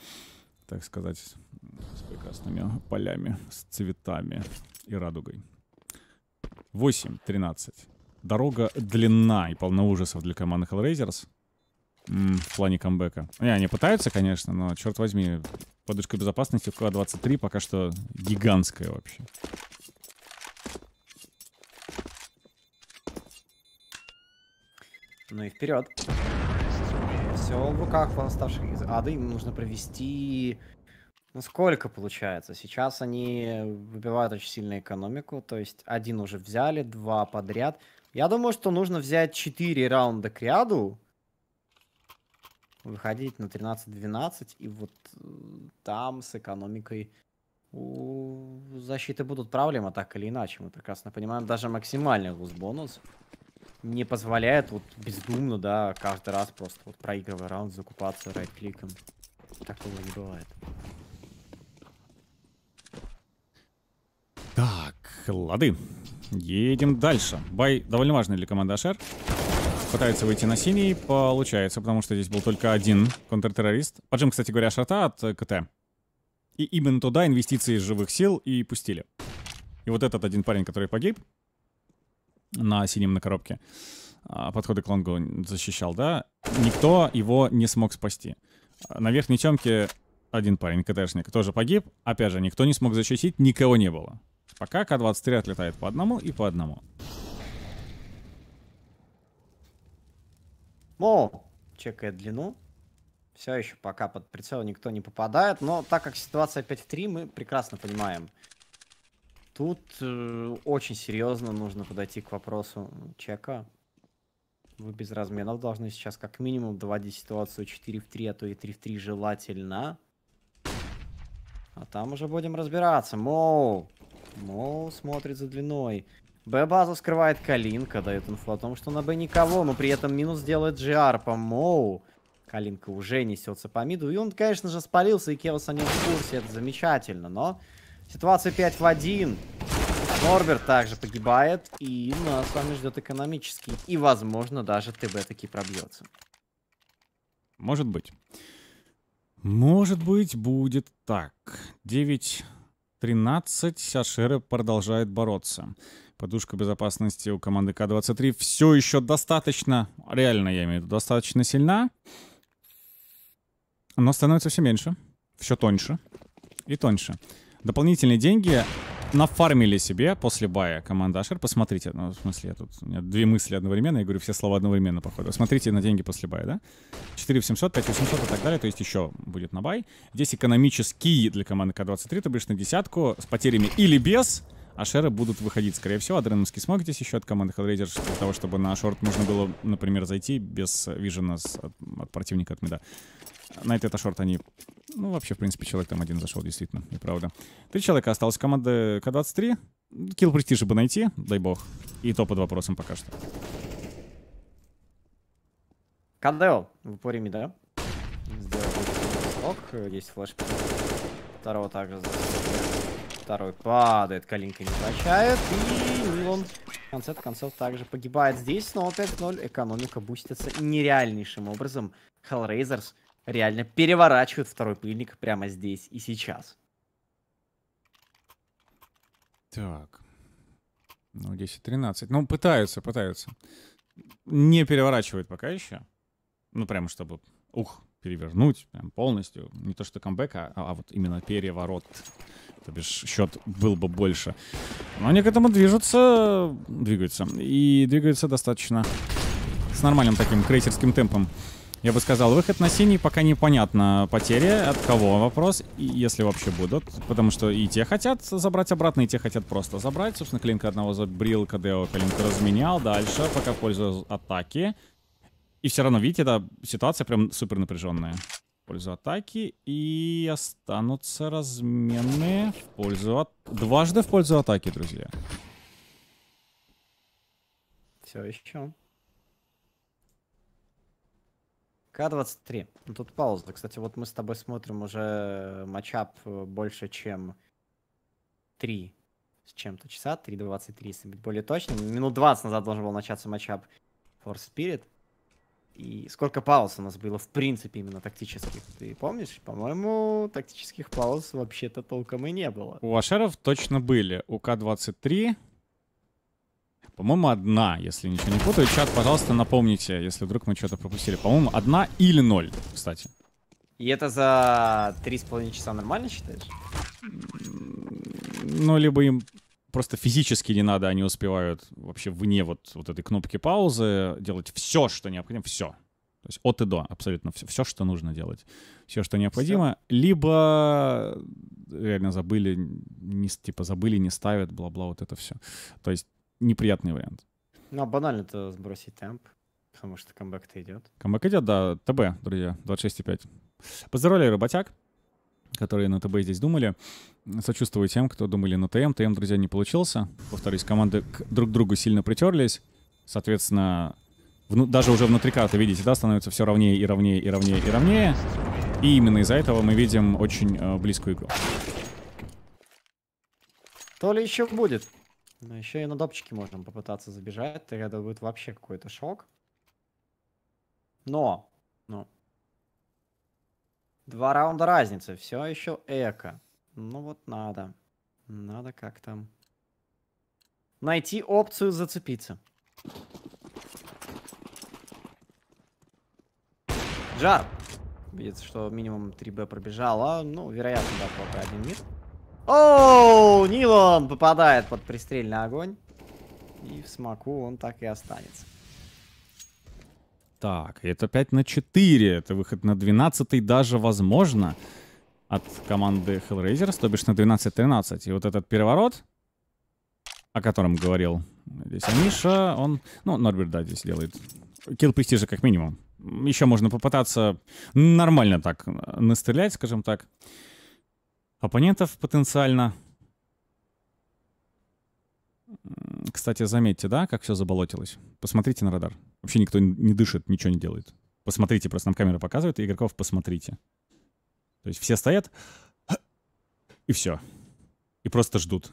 Так сказать, с прекрасными полями, с цветами и радугой. 8, 13. Дорога длинна и полна ужасов для команды Hellraisers. М -м, в плане камбэка. Не, они пытаются, конечно, но, черт возьми, подушка безопасности в К-23 пока что гигантская вообще. Ну и вперед. Все в руках у оставших из ада. Им нужно провести... Ну, сколько получается? Сейчас они выбивают очень сильно экономику. То есть один уже взяли, два подряд. Я думаю, что нужно взять 4 раунда к ряду, выходить на 13-12, и вот э, там с экономикой у защиты будут проблемы, так или иначе. Мы прекрасно понимаем, даже максимальный луз-бонус не позволяет вот бездумно, да, каждый раз просто вот проигрывая раунд, закупаться райт-кликом. Такого не бывает. Так, лады. Едем дальше. Бай довольно важный для команды Ашер. Пытается выйти на синий. Получается, потому что здесь был только один контртеррорист. Поджим, кстати говоря, шарта от КТ. И именно туда инвестиции из живых сил и пустили. И вот этот один парень, который погиб на синем на коробке, а, подходы к лонгу защищал, да, никто его не смог спасти. На верхней темке один парень, КТшник, тоже погиб. Опять же, никто не смог защитить, никого не было. Пока К-23 отлетает по одному и по одному. Мо чекает длину. Все еще пока под прицел никто не попадает. Но так как ситуация 5 в 3, мы прекрасно понимаем. Тут э, очень серьезно нужно подойти к вопросу чека. Вы без разменов должны сейчас как минимум доводить ситуацию 4 в 3, а то и 3 в 3 желательно. А там уже будем разбираться. Моу Мол, ну, смотрит за длиной. Б-базу скрывает Калинка, дает инфу о том, что на Б никого, но при этом минус делает GR по Моу. Калинка уже несется по миду, и он, конечно же, спалился, и Кевас о нем в курсе, это замечательно, но ситуация 5 в 1. Норберт также погибает, и нас с вами ждет экономический, и, возможно, даже ТБ таки пробьется. Может быть. Может быть, будет так. 9 13. Ашеры продолжает бороться. Подушка безопасности у команды К-23 все еще достаточно, реально я имею в виду, достаточно сильна. Но становится все меньше, все тоньше и тоньше. Дополнительные деньги нафармили себе после бая команда Ашер. Посмотрите, ну, в смысле, я тут, у меня две мысли одновременно, я говорю все слова одновременно, походу. Смотрите на деньги после бая, да? 4700, 5800 и так далее, то есть еще будет на бай. Здесь экономические для команды К-23, то бишь на десятку, с потерями или без, Ашеры будут выходить, скорее всего. Адреновский смог здесь еще от команды Hellraiser, для того, чтобы на шорт можно было, например, зайти без э, вижена от, от противника, от меда на это шорт они... Ну, вообще, в принципе, человек там один зашел, действительно, и правда. Три человека осталось, команда К-23. Килл престижа бы найти, дай бог. И то под вопросом пока что. Кандел, в упоре мида. Сделал блок, есть флешка. Второго также Второй падает, Калинка не прощает. И Нилон в конце концов также погибает здесь. Но 5-0, экономика бустится нереальнейшим образом. Hellraisers реально переворачивает второй пыльник прямо здесь и сейчас. Так. Ну, 10-13. Ну, пытаются, пытаются. Не переворачивает пока еще. Ну, прямо чтобы, ух, перевернуть прям полностью. Не то что камбэк, а, а вот именно переворот. То бишь, счет был бы больше. Но они к этому движутся, двигаются. И двигаются достаточно с нормальным таким крейсерским темпом. Я бы сказал, выход на синий пока непонятно. Потери от кого вопрос, если вообще будут. Потому что и те хотят забрать обратно, и те хотят просто забрать. Собственно, Клинка одного забрил, КДО Клинка разменял. Дальше, пока в атаки. И все равно, видите, да, ситуация прям супер напряженная. В пользу атаки. И останутся разменные в пользу... От... Дважды в пользу атаки, друзья. Все еще. К-23. Ну, тут пауза. Кстати, вот мы с тобой смотрим уже э, матчап э, больше, чем 3 с чем-то часа. 3.23, если быть более точным. Минут 20 назад должен был начаться матчап For Spirit. И сколько пауз у нас было, в принципе, именно тактических. Ты помнишь? По-моему, тактических пауз вообще-то толком и не было. У Ашеров точно были. У К-23 по-моему, одна, если ничего не путаю. Чат, пожалуйста, напомните, если вдруг мы что-то пропустили. По-моему, одна или ноль, кстати. И это за три с половиной часа нормально считаешь? Ну, либо им просто физически не надо, они успевают вообще вне вот, вот этой кнопки паузы делать все, что необходимо, все. То есть от и до, абсолютно все, все что нужно делать, все, что необходимо. Все. Либо э, реально забыли, не, типа забыли, не ставят, бла-бла, вот это все. То есть неприятный вариант. Ну, а банально то сбросить темп, потому что камбэк-то идет. Камбэк идет, да, ТБ, друзья, 26,5. Поздоровляю, работяг, которые на ТБ здесь думали. Сочувствую тем, кто думали на ТМ. ТМ, друзья, не получился. Повторюсь, команды друг другу сильно притерлись. Соответственно, вну, даже уже внутри карты, видите, да, становится все ровнее и ровнее и ровнее и ровнее. И именно из-за этого мы видим очень э, близкую игру. То ли еще будет. Ну еще и на допчике можно попытаться забежать, тогда будет вообще какой-то шок. Но, ну, два раунда разницы, все еще эко. Ну вот надо, надо как там найти опцию зацепиться. Жар. Видится, что минимум 3Б пробежало. Ну, вероятно, да, только один мир. Оу, Нилон попадает под пристрельный огонь. И в смоку он так и останется. Так, это 5 на 4. Это выход на 12 даже возможно от команды Hellraisers, то бишь на 12-13. И вот этот переворот, о котором говорил здесь Миша, он... Ну, Норберт, да, здесь делает. Килл престижа как минимум. Еще можно попытаться нормально так настрелять, скажем так оппонентов потенциально. Кстати, заметьте, да, как все заболотилось? Посмотрите на радар. Вообще никто не дышит, ничего не делает. Посмотрите, просто нам камера показывает, и игроков посмотрите. То есть все стоят, и все. И просто ждут.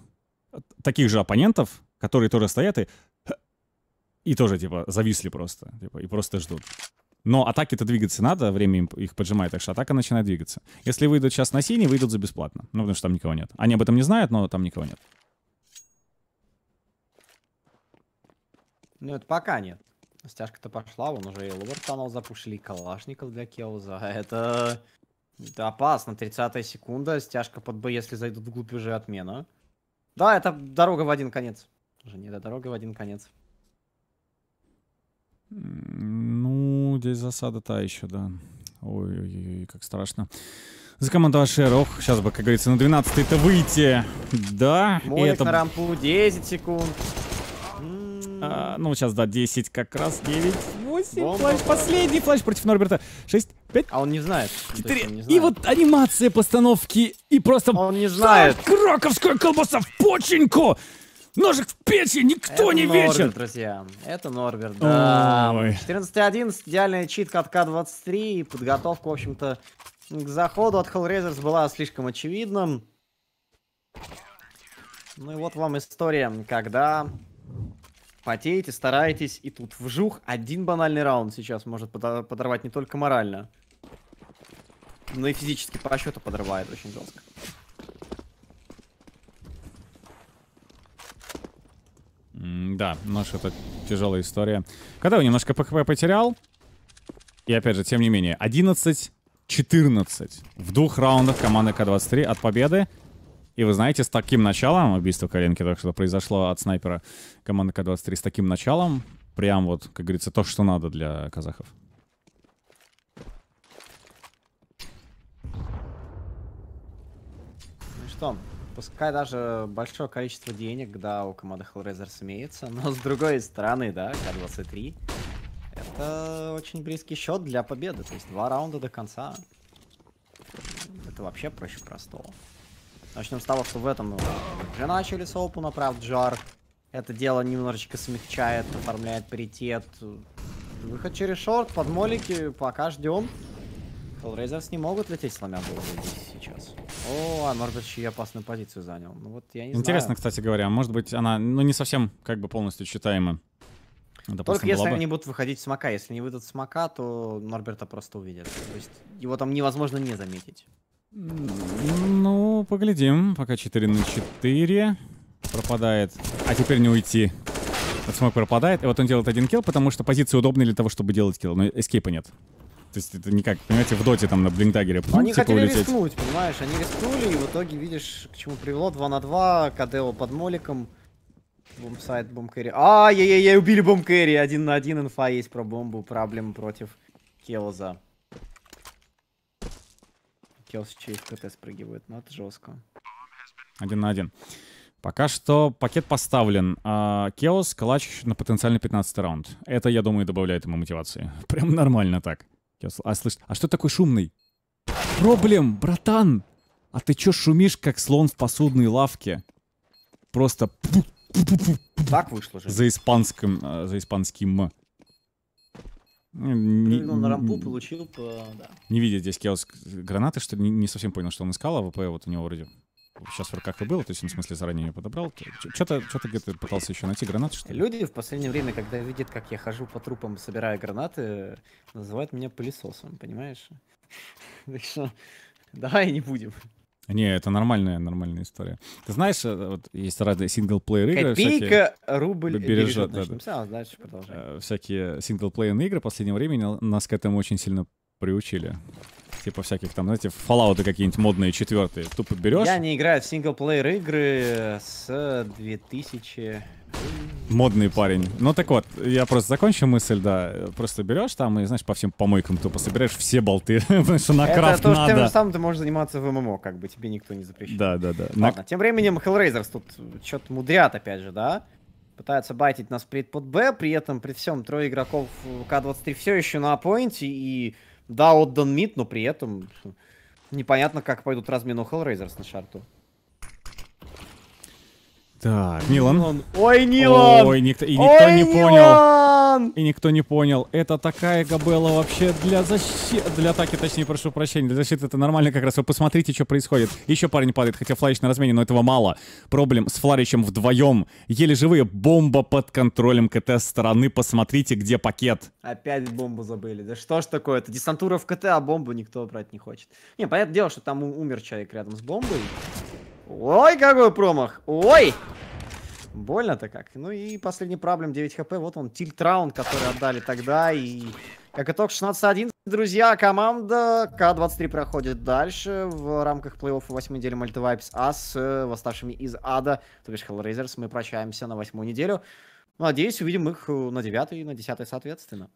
Таких же оппонентов, которые тоже стоят и... И тоже, типа, зависли просто. Типа, и просто ждут. Но атаки-то двигаться надо, время их поджимает, так что атака начинает двигаться. Если выйдут сейчас на синий, выйдут за бесплатно. Ну, потому что там никого нет. Они об этом не знают, но там никого нет. Ну, это пока нет. Стяжка-то пошла, он уже и Лобертанов запушили, и Калашников для Келза. Это... это опасно. 30 секунда, стяжка под Б, если зайдут вглубь, уже отмена. Да, это дорога в один конец. Уже не, это дорога в один конец. Ну, здесь засада та еще, да. Ой-ой-ой, как страшно. За команду Ашер. Ох, сейчас бы, как говорится, на 12 это выйти. Да. Молик это... на рампу 10 секунд. А, ну, сейчас, да, 10 как раз, 9, 8, Бомба, флаш, пора. последний флаш против Норберта, 6, 5, а он не знает, 4, не знает. и вот анимация постановки, и просто... Он не знает. Краковская колбаса в поченьку! Ножик в печи, никто это не Норберт, вечен. друзья. Это Норберт, да. 14.11, идеальная читка от К-23. И подготовка, в общем-то, к заходу от Hellraisers была слишком очевидным. Ну и вот вам история, когда потеете, стараетесь, и тут вжух, один банальный раунд сейчас может подорвать не только морально, но и физически по расчету подрывает очень жестко. да, нож это тяжелая история. Когда я немножко ПХП потерял, и опять же, тем не менее, 11-14 в двух раундах команды К-23 от победы. И вы знаете, с таким началом, убийство коленки так что произошло от снайпера команды К-23, с таким началом, прям вот, как говорится, то, что надо для казахов. Ну что, пускай даже большое количество денег, да, у команды Hellraiser имеется, но с другой стороны, да, К-23, это очень близкий счет для победы, то есть два раунда до конца. Это вообще проще простого. Начнем с того, что в этом уже начали с опуна, правда, Джар. Это дело немножечко смягчает, оформляет паритет. Выход через шорт, под молики, пока ждем. Hellraiser не могут лететь сломя голову здесь сейчас. О, а может быть, еще и опасную позицию занял. Ну вот я не Интересно, знаю. кстати говоря, может быть, она ну, не совсем как бы полностью читаема. Допустим, Только если бы. они будут выходить с мака. Если не выйдут с мака, то Норберта просто увидят. То есть его там невозможно не заметить. Ну, поглядим. Пока 4 на 4. Пропадает. А теперь не уйти. Вот смог пропадает. И вот он делает один килл, потому что позиция удобная для того, чтобы делать килл. Но эскейпа нет. То есть это не как, понимаете, в доте там на блинтагере Пфф, они типа, хотели улететь. рискнуть, понимаешь? Они рискнули, и в итоге, видишь, к чему привело. 2 на 2, Кадео под моликом. Бумсайт, бомбкэри. Ай-яй-яй, убили бомбкэри. Один на один инфа есть про бомбу. Проблем против Келза. Келз через КТ спрыгивает, но это жестко. Один на один. Пока что пакет поставлен. А Келос калач на потенциальный 15 раунд. Это, я думаю, добавляет ему мотивации. Прям нормально так. А, слышь, а что такой шумный? Проблем, братан! А ты чё шумишь, как слон в посудной лавке? Просто... Так вышло же. За испанским... Э, за испанским... Э. Не, ну, на рампу получил по... Э, да. Не видя здесь Келс э, гранаты, что ли? Не, не совсем понял, что он искал, а ВП вот у него вроде сейчас в руках и было, то есть, в смысле, заранее ее подобрал. Что-то что где-то пытался еще найти гранаты, что ли? Люди в последнее время, когда видят, как я хожу по трупам, собирая гранаты, называют меня пылесосом, понимаешь? Так что давай не будем. Не, это нормальная, нормальная история. Ты знаешь, э, вот есть разные синглплеер игры. Копейка, всякие, рубль э, бережет. Да, да. Писал, дальше продолжай. Э, всякие синглплеерные игры в последнее время нас к этому очень сильно приучили типа всяких там, знаете, Fallout какие-нибудь модные четвертые. Тупо берешь. Я не играю в синглплеер игры с 2000... Модный парень. Ну так вот, я просто закончу мысль, да. Просто берешь там и, знаешь, по всем помойкам тупо собираешь все болты, потому что на крафт Это то, что ты можешь заниматься в ММО, как бы тебе никто не запрещает. Да, да, да. Ладно, тем временем Hellraisers тут что-то мудрят опять же, да? Пытаются байтить нас сплит под Б, при этом при всем трое игроков К-23 все еще на поинте и... Да, отдан мид, но при этом непонятно, как пойдут размену Hellraisers на шарту. Так, Нилан. Ой, Нилан! Ой, никто, и никто Ой, не Нилан! понял. Капитан! И никто не понял, это такая габела вообще для защиты... Для атаки, точнее, прошу прощения, для защиты это нормально как раз. Вы посмотрите, что происходит. Еще парень падает, хотя фларич на размене, но этого мало. Проблем с фларичем вдвоем. Еле живые. Бомба под контролем КТ стороны. Посмотрите, где пакет. Опять бомбу забыли. Да что ж такое? Это десантура в КТ, а бомбу никто брать не хочет. Не, понятное дело, что там умер человек рядом с бомбой. Ой, какой промах! Ой! Больно-то как. Ну и последний проблем 9 хп. Вот он, тильт раунд, который отдали тогда. И как итог 16-1, друзья, команда К-23 проходит дальше в рамках плей-оффа 8 недели Мальтвайпс А с восставшими из ада, то бишь Hellraisers. Мы прощаемся на восьмую неделю. Ну, надеюсь, увидим их э, на девятой и на десятой соответственно.